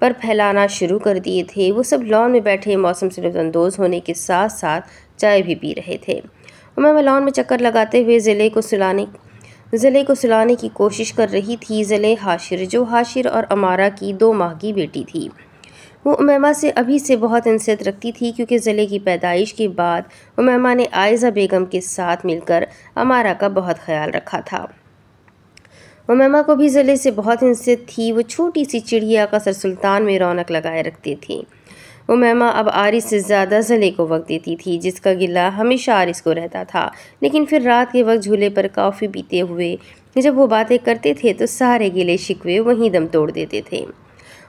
पर फैलाना शुरू कर दिए थे वो सब लॉन में बैठे मौसम से लुफानंदोज होने के साथ साथ चाय भी पी रहे थे उमा लॉन में चक्कर लगाते हुए ज़िले को सुलाने ज़िले को सुलाने की कोशिश कर रही थी ज़िले हाशिर जो हाशिर और अमारा की दो माह की बेटी थी वो उमैमा से अभी से बहुत इंसियत रखती थी क्योंकि ज़िले की पैदाइश के बाद उमैमा ने आयज़ा बेगम के साथ मिलकर अमारा का बहुत ख्याल रखा था ममैमा को भी ज़िले से बहुत हिंसित थी वो छोटी सी चिड़िया कसर सुल्तान में रौनक लगाए रखती थी उमेमा अब आरिस से ज़्यादा ज़ले को वक्त देती थी जिसका गिला हमेशा आरिस को रहता था लेकिन फिर रात के वक्त झूले पर कॉफ़ी पीते हुए जब वो बातें करते थे तो सारे गिले शिकवे वहीं दम तोड़ देते थे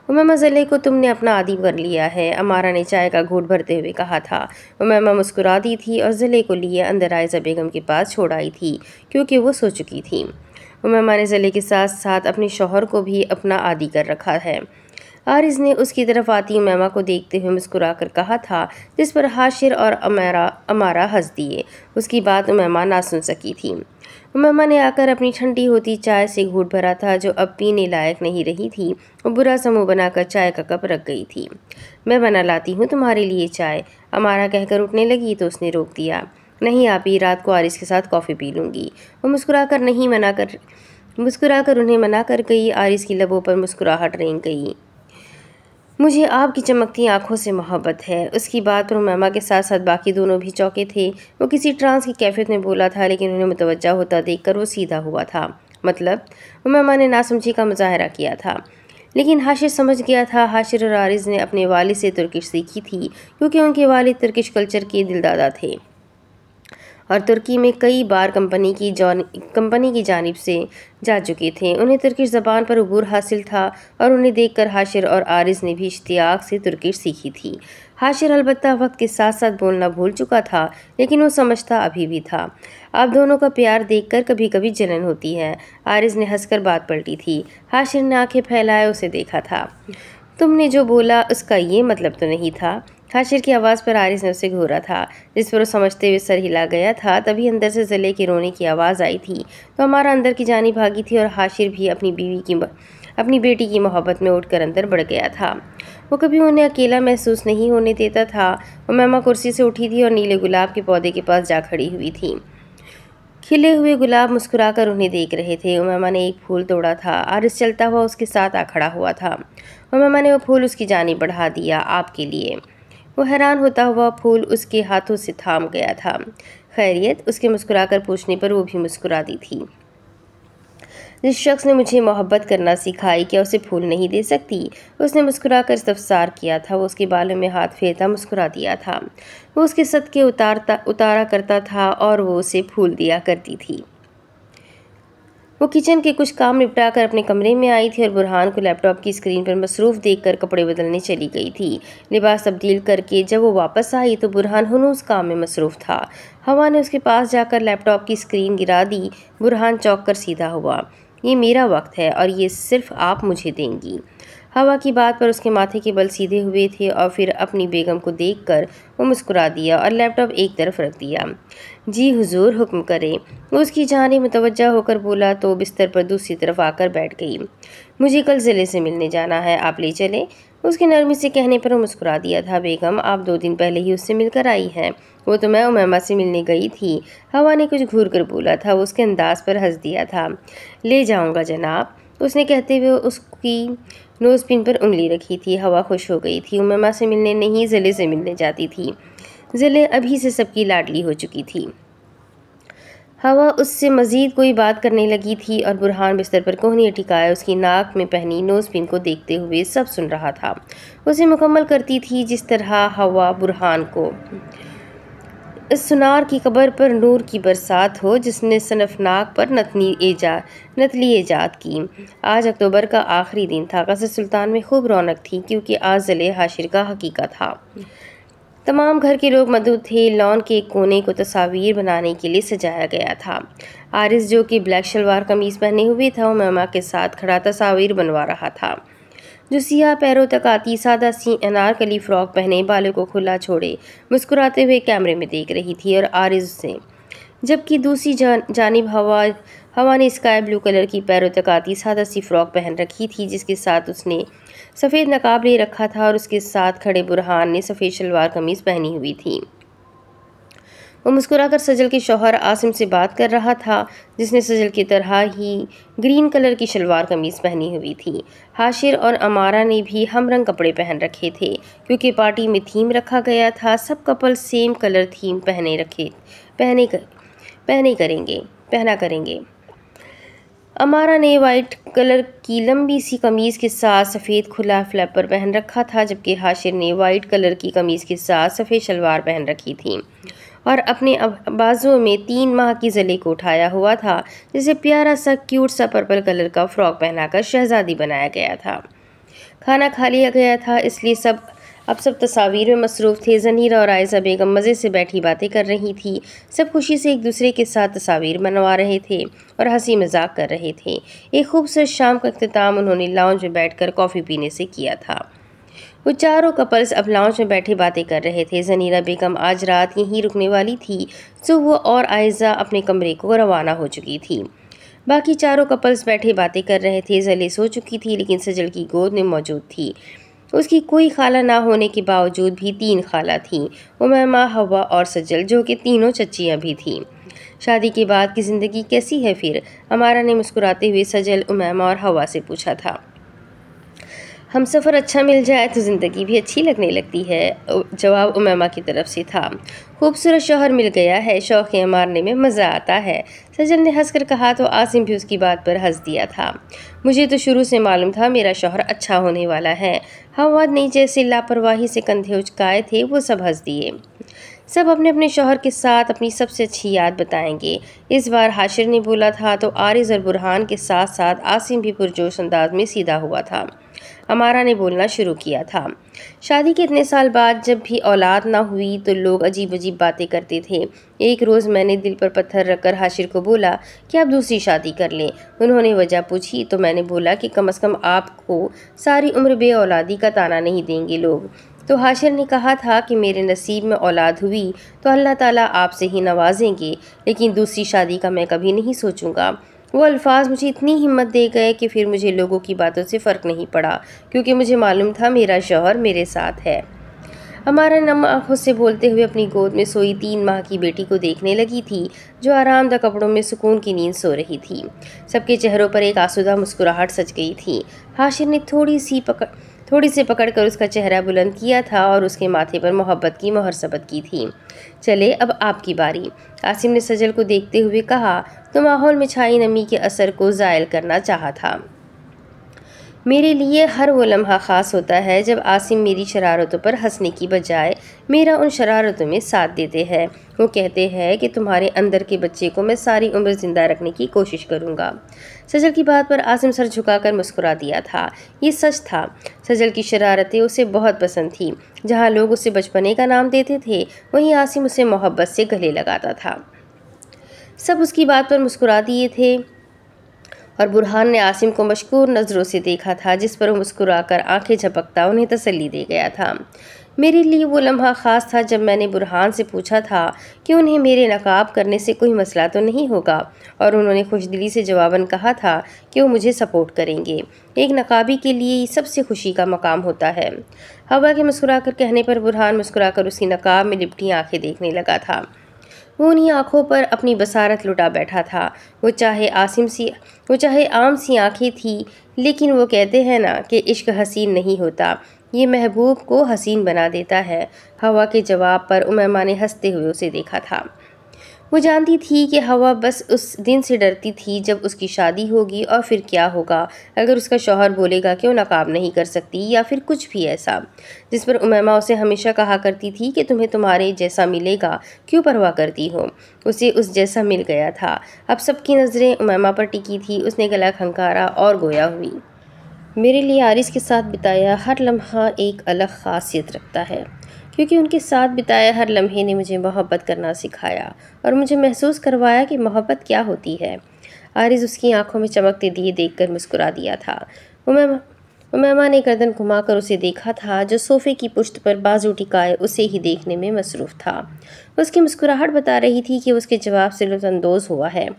उमेमा ज़ले को तुमने अपना आदि कर लिया है अमारा ने चाय का घूट भरते हुए कहा था उमेमा मुस्कुरा दी थी और ज़ले को लिए अंदर आयजा बेगम के पास छोड़ आई थी क्योंकि वो सो चुकी थी उमा जले के साथ साथ अपने शोहर को भी अपना आदि कर रखा है आरिज ने उसकी तरफ आती मैमा को देखते हुए मुस्कुरा कर कहा था जिस पर हाशिर और अमारा अमारा हंस दिए उसकी बात उमैमा ना सुन सकी थी उमैमा ने आकर अपनी ठंडी होती चाय से घूट भरा था जो अब पीने लायक नहीं रही थी और बुरा समूह बनाकर चाय का कप रख गई थी मैं बना लाती हूँ तुम्हारे लिए चाय अमारा कहकर उठने लगी तो उसने रोक दिया नहीं आप ही रात को आरिस के साथ कॉफ़ी पी लूँगी वो मुस्कुरा कर नहीं मना कर मुस्कुरा कर उन्हें मना कर गई आरिस की लबों पर मुस्कुराहट रेंग गई मुझे आपकी चमकती आंखों से मोहब्बत है उसकी बात पर मामा के साथ साथ बाकी दोनों भी चौके थे वो किसी ट्रांस की कैफियत में बोला था लेकिन उन्हें मुतवजा होता देख वो सीधा हुआ था मतलब वो मामा ने नासमझी का मुजाहरा किया था लेकिन हाशिर समझ गया था हाशिर और आरिज ने अपने वालिद से तुर्किश सीखी थी क्योंकि उनके वालिद तुर्किश कल्चर के दिलदादा थे और तुर्की में कई बार कंपनी की जॉन कंपनी की जानब से जा चुके थे उन्हें तुर्किश ज़बान पर अबूर हासिल था और उन्हें देखकर हाशिर और आरिस ने भी इश्तियाक से तुर्किश सीखी थी हाशिर अलबत् वक्त के साथ साथ बोलना भूल चुका था लेकिन वो समझता अभी भी था आप दोनों का प्यार देखकर कभी कभी जलन होती है आरिस ने हंसकर बात पलटी थी हाशिर ने आँखें फैलाए उसे देखा था तुमने जो बोला उसका ये मतलब तो नहीं था हाशिर की आवाज़ पर आरिस ने उसे घूरा था जिस पर वो समझते हुए सर हिला गया था तभी अंदर से जले के रोने की आवाज़ आई थी तो हमारा अंदर की जानी भागी थी और हाशिर भी अपनी बीवी की अपनी बेटी की मोहब्बत में उठकर अंदर बढ़ गया था वो कभी उन्हें अकेला महसूस नहीं होने देता था वो मैमा कुर्सी से उठी थी और नीले गुलाब के पौधे के पास जा खड़ी हुई थी खिले हुए गुलाब मुस्कुराकर उन्हें देख रहे थे उमामा ने एक फूल तोड़ा था आरिस चलता हुआ उसके साथ आ खड़ा हुआ था उमामा ने वो फूल उसकी जानी बढ़ा दिया आपके लिए वो हैरान होता हुआ फूल उसके हाथों से थाम गया था खैरियत उसके मुस्कुराकर पूछने पर वो भी मुस्कुरा दी थी जिस शख्स ने मुझे मोहब्बत करना सिखाई क्या उसे फूल नहीं दे सकती उसने मुस्कुरा कर इस्तफसार किया था वो उसके बालों में हाथ फेरता मुस्कुरा दिया था वो उसके सद के उतारता उतारा करता था और वो उसे फूल दिया करती थी वो किचन के कुछ काम निपटा कर अपने कमरे में आई थी और बुरहान को लैपटॉप की स्क्रीन पर मसरूफ़ देख कर कपड़े बदलने चली गई थी लिबास तब्दील करके जब वो वापस आई तो बुरहान हनूस काम में मसरूफ़ था हवा ने उसके पास जाकर लैपटॉप की स्क्रीन गिरा दी बुरहान चौंक कर सीधा हुआ ये मेरा वक्त है और ये सिर्फ आप मुझे देंगी हवा की बात पर उसके माथे के बल सीधे हुए थे और फिर अपनी बेगम को देख कर वो मुस्कुरा दिया और लैपटॉप एक तरफ रख दिया जी हुजूर हुक्म करें उसकी उसकी जाने मुतवजा होकर बोला तो बिस्तर पर दूसरी तरफ आकर बैठ गई मुझे कल ज़िले से मिलने जाना है आप ले चलें उसके नरमी से कहने पर वो मुस्कुरा दिया था बेगम आप दो दिन पहले ही उससे मिलकर आई हैं वो तो मैं उमैमा से मिलने गई थी हवा ने कुछ घूर कर बोला था वो उसके अंदाज पर हंस दिया था ले जाऊंगा जनाब उसने कहते हुए उसकी नोज़ पिन पर उंगली रखी थी हवा खुश हो गई थी उमामा से मिलने नहीं ज़िले से मिलने जाती थी ज़िले अभी से सबकी लाडली हो चुकी थी हवा उससे मज़ीद कोई बात करने लगी थी और बुरहान बिस्तर पर कोहनी टिकाए उसकी नाक में पहनी नोज़ पिन को देखते हुए सब सुन रहा था उसे मुकम्मल करती थी जिस तरह हवा बुरहान को इस सुनार की कबर पर नूर की बरसात हो जिसने सनफनाक पर नतनी एजा नतली ईजाद की आज अक्टूबर का आखिरी दिन था गजर सुल्तान में खूब रौनक थी क्योंकि आज ज़िले का हकीका था तमाम घर के लोग मधु थे लॉन के कोने को तस्वीर बनाने के लिए सजाया गया था आरिस जो कि ब्लैक शलवार कमीज पहने हुए था वो ममा के साथ खड़ा तस्वीर बनवा रहा था जो सियाह पैरों तक आती सादा सी अनारकली फ्रॉक पहने बालों को खुला छोड़े मुस्कुराते हुए कैमरे में देख रही थी और आरिज से जबकि दूसरी जान जानब हवा हवा ने स्काई ब्लू कलर की पैरों तक आती सादा सी फ्रॉक पहन रखी थी जिसके साथ उसने सफ़ेद नकाब ले रखा था और उसके साथ खड़े बुरहान ने सफ़ेद शलवार कमीज़ पहनी हुई थी वो मुस्कुराकर सजल के शौहर आसिम से बात कर रहा था जिसने सजल की तरह ही ग्रीन कलर की शलवार कमीज़ पहनी हुई थी हाशिर और अमारा ने भी हम रंग कपड़े पहन रखे थे क्योंकि पार्टी में थीम रखा गया था सब कपल सेम कलर थीम पहने रखे पहने कर पहने करेंगे पहना करेंगे अमारा ने वाइट कलर की लंबी सी कमीज़ के साथ सफ़ेद खुला फ्लैपर पहन रखा था जबकि हाशिर ने वाइट कलर की कमीज़ के साथ सफ़ेद शलवार पहन रखी थी और अपने बाजुओं में तीन माह की जले को उठाया हुआ था जिसे प्यारा सा क्यूट सा पर्पल कलर का फ्रॉक पहनाकर शहजादी बनाया गया था खाना खा लिया गया था इसलिए सब अब सब तस्वीर में मसरूफ़ थे जनीरा और आयजा बेगम मज़े से बैठी बातें कर रही थी सब खुशी से एक दूसरे के साथ तस्वीर मनवा रहे थे और हंसी मजाक कर रहे थे एक खूबसूरत शाम का अख्ताम उन्होंने लाउंज में बैठकर कॉफ़ी पीने से किया था वो चारों कपल्स अब लाउंज में बैठे बातें कर रहे थे जनीरा बेगम आज रात यहीं रुकने वाली थी सुबह तो और आयजा अपने कमरे को रवाना हो चुकी थी बाकी चारों कपल्स बैठे बातें कर रहे थे जले सो चुकी थी लेकिन सजल की गोद में मौजूद थी उसकी कोई खाला ना होने के बावजूद भी तीन खाला थीं उमैमा हवा और सजल जो कि तीनों चच्चियाँ भी थीं शादी के बाद की ज़िंदगी कैसी है फिर अमारा ने मुस्कुराते हुए सजल उमैमा और हवा से पूछा था हम सफ़र अच्छा मिल जाए तो ज़िंदगी भी अच्छी लगने लगती है जवाब उमामा की तरफ से था खूबसूरत शोहर मिल गया है शौक़ें मारने में मज़ा आता है सजल ने हंस कर कहा तो आसिम भी उसकी बात पर हंस दिया था मुझे तो शुरू से मालूम था मेरा शोहर अच्छा होने वाला है हवाद नहीं जैसे लापरवाही से कंधे उचकाए थे वो सब हंस दिए सब अपने अपने शोहर के साथ अपनी सबसे अच्छी याद बताएंगे इस बार हाशिर ने बोला था तो आरिज और बुरहान के साथ साथ आसिम भी पुरजोश अंदाज में सीधा हुआ था अमारा ने बोलना शुरू किया था शादी के इतने साल बाद जब भी औलाद ना हुई तो लोग अजीब अजीब बातें करते थे एक रोज़ मैंने दिल पर पत्थर रखकर हाशिर को बोला कि आप दूसरी शादी कर लें उन्होंने वजह पूछी तो मैंने बोला कि कम अज़ कम आपको सारी उम्र बे औलादी का ताना नहीं देंगे लोग तो हाशिर ने कहा था कि मेरे नसीब में औलाद हुई तो अल्लाह ताला आपसे ही नवाजेंगे लेकिन दूसरी शादी का मैं कभी नहीं सोचूंगा वो अल्फाज मुझे इतनी हिम्मत दे गए कि फिर मुझे लोगों की बातों से फ़र्क नहीं पड़ा क्योंकि मुझे मालूम था मेरा शौहर मेरे साथ है हमारा नम आँखों से बोलते हुए अपनी गोद में सोई तीन माह की बेटी को देखने लगी थी जो आरामदा कपड़ों में सुकून की नींद सो रही थी सबके चेहरों पर एक आसुदा मुस्कुराहट सच गई थी हाशिर ने थोड़ी सी पकड़ थोड़ी सी पकड़कर उसका चेहरा बुलंद किया था और उसके माथे पर मोहब्बत की मोहर सबत की थी चले अब आपकी बारी आसिम ने सजल को देखते हुए कहा तो माहौल में छाई नमी के असर को ज़ायल करना चाहा था मेरे लिए हर वो लम्हा ख़ास होता है जब आसिम मेरी शरारतों पर हंसने की बजाय मेरा उन शरारतों में साथ देते हैं वो कहते हैं कि तुम्हारे अंदर के बच्चे को मैं सारी उम्र ज़िंदा रखने की कोशिश करूँगा सजल की बात पर आसिम सर झुकाकर मुस्कुरा दिया था ये सच था सजल की शरारतें उसे बहुत पसंद थी जहाँ लोग उसे बचपने का नाम देते थे वहीं आसिम उसे मोहब्बत से गले लगाता था सब उसकी बात पर मुस्कुरा दिए थे और बुरहान ने आसिम को मशकूर नज़रों से देखा था जिस पर वो मुस्कुराकर आंखें झपकता उन्हें तसली दे गया था मेरे लिए वो लम्हा ख़ास था जब मैंने बुरहान से पूछा था कि उन्हें मेरे नकाब करने से कोई मसला तो नहीं होगा और उन्होंने खुशदिली से जवाबन कहा था कि वो मुझे सपोर्ट करेंगे एक नकाबी के लिए सबसे खुशी का मकाम होता है हवा के मुस्कुरा कर कहने पर बुरहान मुस्कुराकर उसकी नकाब में लिपटी आँखें देखने लगा था वो उन्हीं आँखों पर अपनी बसारत लुटा बैठा था वो चाहे आसिम सी वो चाहे आम सी आँखें थी लेकिन वो कहते हैं ना कि इश्क हसीन नहीं होता ये महबूब को हसीन बना देता है हवा के जवाब पर उमैमा ने हंसते हुए उसे देखा था वो जानती थी कि हवा बस उस दिन से डरती थी जब उसकी शादी होगी और फिर क्या होगा अगर उसका शौहर बोलेगा कि वो नाकाम नहीं कर सकती या फिर कुछ भी ऐसा जिस पर उमैमा उसे हमेशा कहा करती थी कि तुम्हें तुम्हारे जैसा मिलेगा क्यों परवाह करती हो उसे उस जैसा मिल गया था अब सबकी नज़रें उमैमा पर टिकी थी उसने गला खंकारा और गोया हुई मेरे लिए आरिस के साथ बिताया हर लम्हा एक अलग खासियत रखता है क्योंकि उनके साथ बिताए हर लम्हे ने मुझे मोहब्बत करना सिखाया और मुझे महसूस करवाया कि मोहब्बत क्या होती है आरिज उसकी आंखों में चमकते दिए देखकर मुस्कुरा दिया था उमैमा उमैमा ने गर्दन घुमाकर उसे देखा था जो सोफ़े की पुश्त पर बाजू टिकाए उसे ही देखने में मसरूफ़ था उसकी मुस्कुराहट बता रही थी कि उसके जवाब से लुफानंदोज़ हुआ है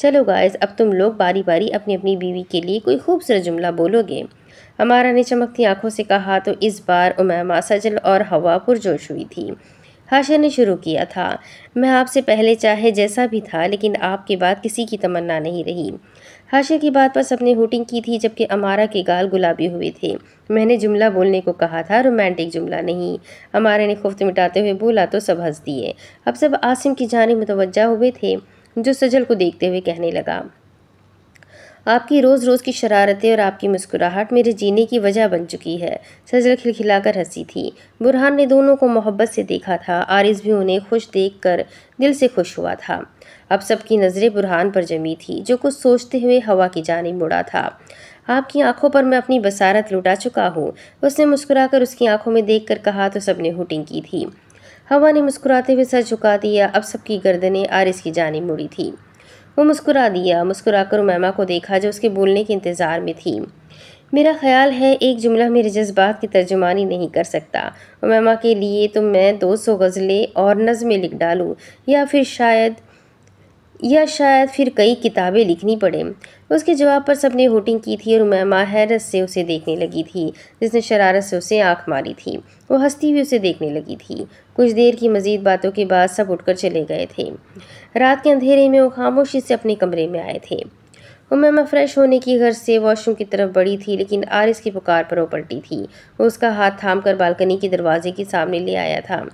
चलो गाइस अब तुम लोग बारी बारी अपनी अपनी बीवी के लिए कोई खूबसूरत जुमला बोलोगे अमारा ने चमकती आंखों से कहा तो इस बार उमैमा सजल और हवा पुरजोश हुई थी हाशर ने शुरू किया था मैं आपसे पहले चाहे जैसा भी था लेकिन आपके बाद किसी की तमन्ना नहीं रही हाशर की बात पर सबने होटिंग की थी जबकि अमारा के गाल गुलाबी हुए थे मैंने जुमला बोलने को कहा था रोमांटिक जुमला नहीं अमारा ने खुफ्त मिटाते हुए बोला तो सब हंस दिए अब सब आसिम की जाने मुतवजा हुए थे जो सजल को देखते हुए कहने लगा आपकी रोज़ रोज़ की शरारतें और आपकी मुस्कुराहट मेरे जीने की वजह बन चुकी है सजल खिलखिलाकर हंसी थी बुरहान ने दोनों को मोहब्बत से देखा था आरिस भी उन्हें खुश देखकर दिल से खुश हुआ था अब सबकी नज़रें बुरहान पर जमी थी जो कुछ सोचते हुए हवा की जाने मुड़ा था आपकी आंखों पर मैं अपनी बसारत लुटा चुका हूँ उसने मुस्कुराकर उसकी आंखों में देखकर कहा तो सबने हुटिंग की थी हवा ने मुस्कुराते हुए सर झुका दिया अब सबकी गर्दनें आरिस की जानी मुड़ी थी वो मुस्कुरा दिया मुस्कुराकर उमैमा को देखा जो उसके बोलने के इंतज़ार में थी मेरा ख्याल है एक जुमला मेरे जज्बात की तर्जुमानी नहीं कर सकता उमैमा के लिए तो मैं दो सौ गज़लें और नज़में लिख डालूँ या फिर शायद या शायद फिर कई किताबें लिखनी पड़े उसके जवाब पर सबने होटिंग की थी और मैं हैरत से उसे देखने लगी थी जिसने शरारत से उसे आंख मारी थी वो हंसती हुई उसे देखने लगी थी कुछ देर की मजीद बातों के बाद सब उठकर चले गए थे रात के अंधेरे में वो खामोशी से अपने कमरे में आए थे उमेमा फ्रेश होने की घर से वॉशरूम की तरफ बढ़ी थी लेकिन आरिस की पुकार पर वो पलटी थी वो उसका हाथ थाम कर बालकनी के दरवाजे के सामने ले आया था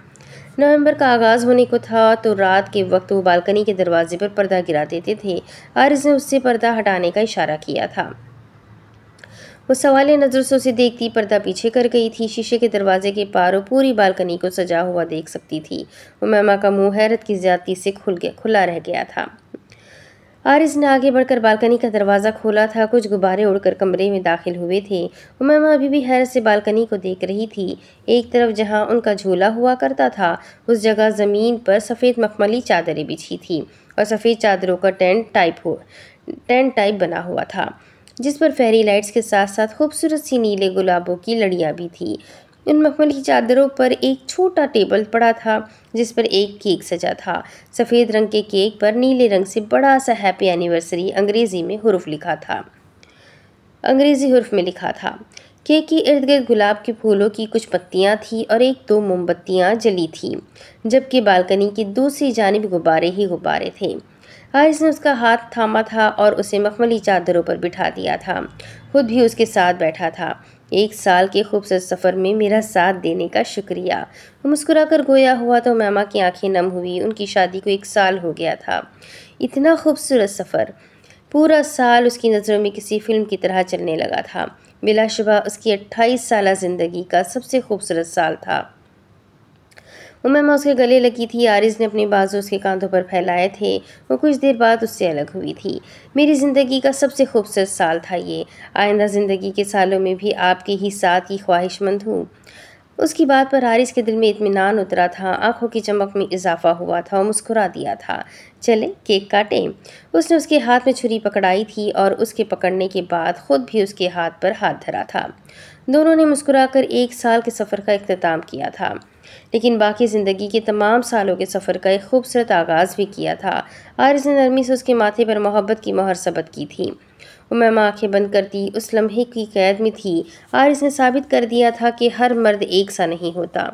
नवंबर का आगाज़ होने को था तो रात के वक्त वो बालकनी के दरवाजे पर पर्दा गिरा देते थे आरिज ने उससे पर्दा हटाने का इशारा किया था वो सवाल नज़र से उसे देखती पर्दा पीछे कर गई थी शीशे के दरवाजे के पार वो पूरी बालकनी को सजा हुआ देख सकती थी वो उमेमा का मुंह हैरत की ज्यादती से खुल गया खुला रह गया था और इसने आगे बढ़कर बालकनी का दरवाज़ा खोला था कुछ गुब्बारे उड़कर कमरे में दाखिल हुए थे उमामा अभी भी हैरत से बालकनी को देख रही थी एक तरफ जहाँ उनका झूला हुआ करता था उस जगह ज़मीन पर सफ़ेद मखमली चादरें बिछी थी और सफ़ेद चादरों का टेंट टाइप हो टेंट टाइप बना हुआ था जिस पर फेरी लाइट्स के साथ साथ खूबसूरत सी नीले गुलाबों की लड़ियाँ भी थी इन मखमल की चादरों पर एक छोटा टेबल पड़ा था जिस पर एक केक सजा था सफ़ेद रंग के केक पर नीले रंग से बड़ा सा हैप्पी एनिवर्सरी अंग्रेज़ी में हुरफ लिखा था अंग्रेज़ी हुरफ में लिखा था केक के इर्द गिर्द गुलाब के फूलों की कुछ पत्तियां थीं और एक दो मोमबत्तियां जली थीं जबकि बालकनी की दूसरी जानब गुब्बारे ही गुब्बारे थे आयस ने उसका हाथ थामा था और उसे मखमली चादरों पर बिठा दिया था खुद भी उसके साथ बैठा था एक साल के खूबसूरत सफ़र में मेरा साथ देने का शुक्रिया वो मुस्कुरा कर गोया हुआ तो मामा की आंखें नम हुई उनकी शादी को एक साल हो गया था इतना खूबसूरत सफ़र पूरा साल उसकी नज़रों में किसी फिल्म की तरह चलने लगा था बिलाशुबा उसकी अट्ठाईस साल ज़िंदगी का सबसे खूबसूरत साल था उमैमा उसके गले लगी थी आरिज ने अपने बाजू उसके कांधों पर फैलाए थे वो कुछ देर बाद उससे अलग हुई थी मेरी ज़िंदगी का सबसे खूबसूरत साल था ये आइंदा ज़िंदगी के सालों में भी आपके ही साथ ही ख्वाहिशमंद हूँ उसकी बात पर हारिस के दिल में इतमान उतरा था आंखों की चमक में इजाफा हुआ था और मुस्कुरा दिया था चले केक काटें उसने उसके हाथ में छुरी पकड़ाई थी और उसके पकड़ने के बाद ख़ुद भी उसके हाथ पर हाथ धरा था दोनों ने मुस्कुराकर एक साल के सफ़र का अख्ताम किया था लेकिन बाकी ज़िंदगी के तमाम सालों के सफ़र का एक खूबसूरत आगाज़ भी किया था आरज ने नरमी से उसके माथे पर मोहब्बत की मोहर सबत की थी उमैमा आँखें बंद करती उस लम्हे की कैद में थी आरज ने साबित कर दिया था कि हर मर्द एक सा नहीं होता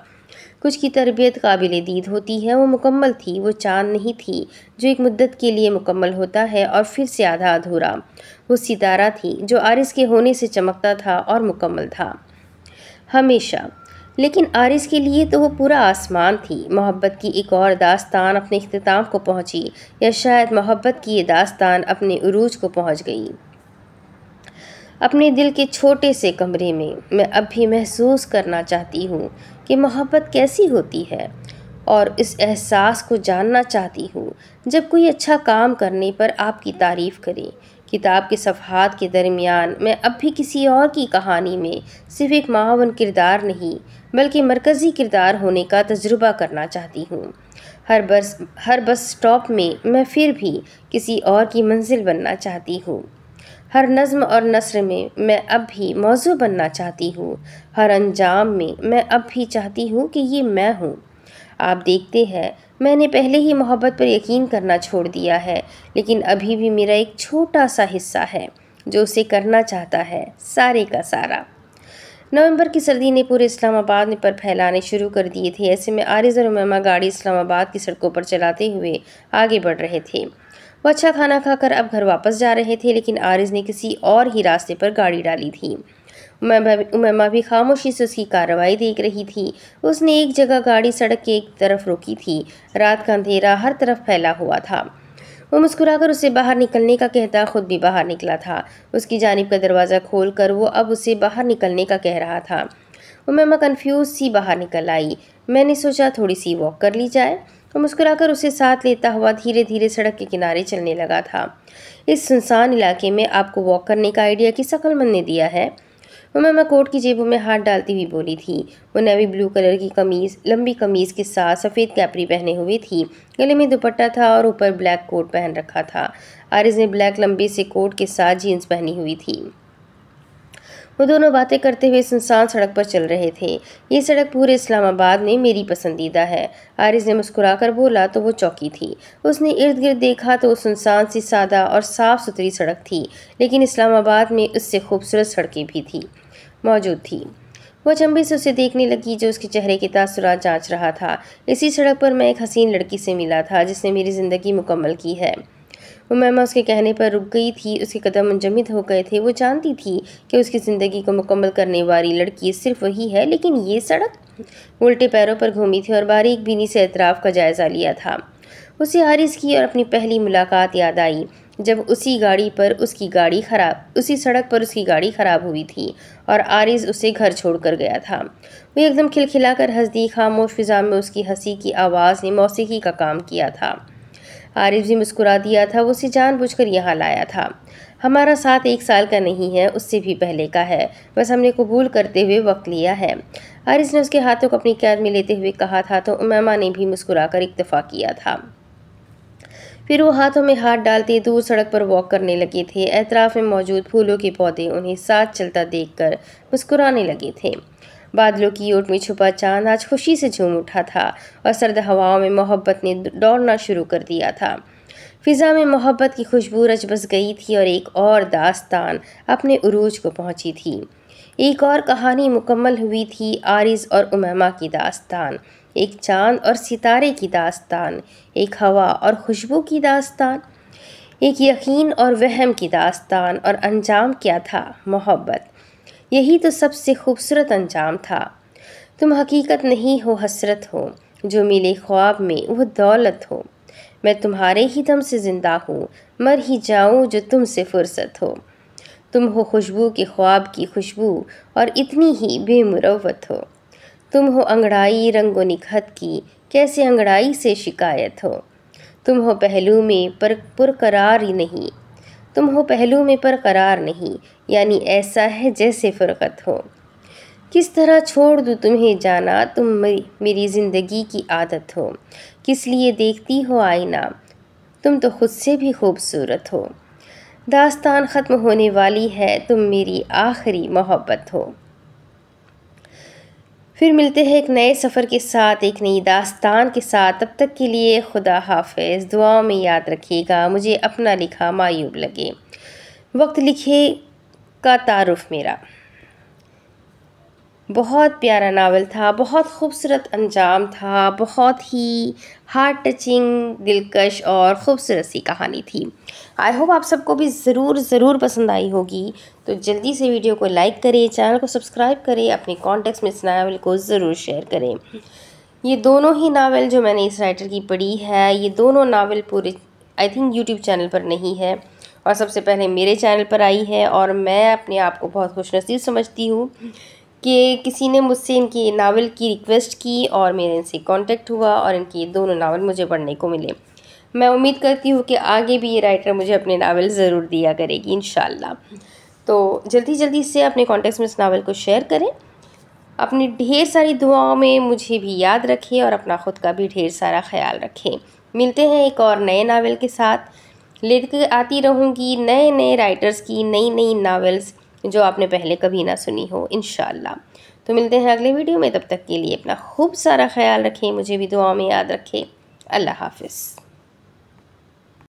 कुछ की तरबियत काबिल दीद होती है वो मुकम्मल थी वो चाँद नहीं थी जो एक मुद्दत के लिए मुकम्मल होता है और फिर से आधा अधूरा वो सितारा थी जो आरिस के होने से चमकता था और मुकम्मल था हमेशा लेकिन आरिस के लिए तो वो पूरा आसमान थी मोहब्बत की एक और दास्तान अपने अख्ताम को पहुँची या शायद मोहब्बत की ये दास्तान अपने अरूज को पहुँच गई अपने दिल के छोटे से कमरे में मैं अब भी महसूस करना चाहती हूँ कि मोहब्बत कैसी होती है और इस एहसास को जानना चाहती हूँ जब कोई अच्छा काम करने पर आपकी तारीफ़ करे किताब के सफ़ात के दरमियान मैं अब भी किसी और की कहानी में सिर्फ एक मावन किरदार नहीं बल्कि मरकज़ी किरदार होने का तजुर्बा करना चाहती हूँ हर बस हर बस स्टॉप में मैं फिर भी किसी और की मंजिल बनना चाहती हूँ हर नज़म और नसर में मैं अब भी मौजू बनना चाहती हूँ हर अंजाम में मैं अब भी चाहती हूँ कि ये मैं हूँ आप देखते हैं मैंने पहले ही मोहब्बत पर यकीन करना छोड़ दिया है लेकिन अभी भी मेरा एक छोटा सा हिस्सा है जो उसे करना चाहता है सारे का सारा नवंबर की सर्दी ने पूरे इस्लामाबाद में पर फैलाने शुरू कर दिए थे ऐसे में आरिज और उमामा गाड़ी इस्लामाबाद की सड़कों पर चलाते हुए आगे बढ़ रहे थे वो अच्छा खाना खाकर अब घर वापस जा रहे थे लेकिन आरिज ने किसी और ही रास्ते पर गाड़ी डाली थी उमैमा भी खामोशी से उसकी कार्रवाई देख रही थी उसने एक जगह गाड़ी सड़क के एक तरफ रोकी थी रात का अंधेरा हर तरफ फैला हुआ था वो मुस्कुराकर उसे बाहर निकलने का कहता खुद भी बाहर निकला था उसकी जानब का दरवाज़ा खोल कर वो अब उसे बाहर निकलने का कह रहा था उमैमा कन्फ्यूज़ सी बाहर निकल आई मैंने सोचा थोड़ी सी वॉक कर ली जाए तो मुस्कुराकर उसे साथ लेता हुआ धीरे धीरे सड़क के किनारे चलने लगा था इस सुनसान इलाके में आपको वॉक करने का आइडिया किस अकलमंद ने दिया है उमा कोट की जेबों में हाथ डालती हुई बोली थी वो नेवी ब्लू कलर की कमीज़ लंबी कमीज़ के साथ सफ़ेद कैपरी पहने हुए थी गले में दुपट्टा था और ऊपर ब्लैक कोट पहन रखा था आरिज ने ब्लैक लंबी से कोट के साथ जीन्स पहनी हुई थी वो दोनों बातें करते हुए सुनसान सड़क पर चल रहे थे ये सड़क पूरे इस्लामाबाद में मेरी पसंदीदा है आरिज ने मुस्कुराकर बोला तो वो चौकी थी उसने इर्द गिर्द देखा तो सुनसान सी सादा और साफ़ सुथरी सड़क थी लेकिन इस्लामाबाद में उससे खूबसूरत सड़कें भी थी मौजूद थी वह अचंभे से उसे देखने लगी जो उसके चेहरे के तासुरात जांच रहा था इसी सड़क पर मैं एक हसीन लड़की से मिला था जिसने मेरी ज़िंदगी मुकम्मल की है उमैमा उसके कहने पर रुक गई थी उसके कदम मुंजमद हो गए थे वो जानती थी कि उसकी ज़िंदगी को मुकम्मल करने वाली लड़की सिर्फ वही है लेकिन ये सड़क उल्टे पैरों पर घूमी थी और बारीक बीनी से एतराफ़ का जायज़ा लिया था उसे हारिस की और अपनी पहली मुलाकात याद आई जब उसी गाड़ी पर उसकी गाड़ी ख़राब उसी सड़क पर उसकी गाड़ी ख़राब हुई थी और आरिज उसे घर छोड़कर गया था वो एकदम खिलखिलाकर हंस दी खामोश फिजा में उसकी हंसी की आवाज़ ने मौसीकी का काम किया था आरिफ जी मुस्कुरा दिया था वो उसे जान कर यहाँ लाया था हमारा साथ एक साल का नहीं है उससे भी पहले का है बस हमने कबूल करते हुए वक्त लिया है आरिस ने उसके हाथों को अपनी कैद में लेते हुए कहा था तो उमैमा ने भी मुस्कुराकर इतफ़ा किया था फिर वो हाथों में हाथ डालते दूर सड़क पर वॉक करने लगे थे एतराफ़ में मौजूद फूलों के पौधे उन्हें साथ चलता देखकर मुस्कुराने लगे थे बादलों की ओट में छुपा चांद आज खुशी से झूम उठा था और सर्द हवाओं में मोहब्बत ने दौड़ना शुरू कर दिया था फिज़ा में मोहब्बत की खुशबू रच बस गई थी और एक और दास्तान अपने उरूज को पहुंची थी एक और कहानी मुकम्मल हुई थी आरिज और उमैमा की दास्तान एक चांद और सितारे की दास्तान एक हवा और खुशबू की दास्तान एक यकीन और वहम की दास्तान और अंजाम क्या था मोहब्बत यही तो सबसे खूबसूरत अंजाम था तुम हकीकत नहीं हो हसरत हो जो मिले ख्वाब में वह दौलत हो मैं तुम्हारे ही दम से ज़िंदा हूँ मर ही जाऊँ जो तुमसे फुर्सत हो तुम हो खुशबू के ख्वाब की खुशबू और इतनी ही बेमुरवत हो तुम हो अंगड़ाई रंगो निखत की कैसे अंगड़ाई से शिकायत हो तुम हो पहलू में पर पुरकरार ही नहीं तुम हो पहलू में पर करार नहीं यानी ऐसा है जैसे फुरत हो किस तरह छोड़ दूँ तुम्हें जाना तुम मेरी मेरी ज़िंदगी की आदत हो किस लिए देखती हो आईना तुम तो खुद से भी खूबसूरत हो दास्तान ख़त्म होने वाली है तुम मेरी आखिरी मोहब्बत हो फिर मिलते हैं एक नए सफ़र के साथ एक नई दास्तान के साथ तब तक के लिए खुदा हाफिज़ दुआओं में याद रखिएगा मुझे अपना लिखा मायूब लगे वक्त लिखे का तारफ़ मेरा बहुत प्यारा नावल था बहुत खूबसूरत अंजाम था बहुत ही हार्ट टचिंग दिलकश और ख़ूबसूरत सी कहानी थी आई होप आप सबको भी ज़रूर ज़रूर पसंद आई होगी तो जल्दी से वीडियो को लाइक करें चैनल को सब्सक्राइब करें अपने कॉन्टेक्ट में इस नावल को ज़रूर शेयर करें ये दोनों ही नावल जो मैंने इस राइटर की पढ़ी है ये दोनों नावल पूरे आई थिंक यूट्यूब चैनल पर नहीं है और सबसे पहले मेरे चैनल पर आई है और मैं अपने आप को बहुत खुशनसीब समझती हूँ कि किसी ने मुझसे इनकी नावल की रिक्वेस्ट की और मेरे इनसे कांटेक्ट हुआ और इनकी दोनों नावल मुझे पढ़ने को मिले मैं उम्मीद करती हूँ कि आगे भी ये राइटर मुझे अपने नावल ज़रूर दिया करेगी इन तो जल्दी जल्दी से अपने कॉन्टेक्ट में इस नावल को शेयर करें अपनी ढेर सारी दुआओं में मुझे भी याद रखें और अपना ख़ुद का भी ढेर सारा ख्याल रखें मिलते हैं एक और नए नावल के साथ लेकर आती रहूँगी नए नए राइटर्स की नई नई नावल्स जो आपने पहले कभी ना सुनी हो इन तो मिलते हैं अगले वीडियो में तब तक के लिए अपना खूब सारा ख्याल रखें मुझे भी दुआ में याद रखें अल्लाह हाफिज़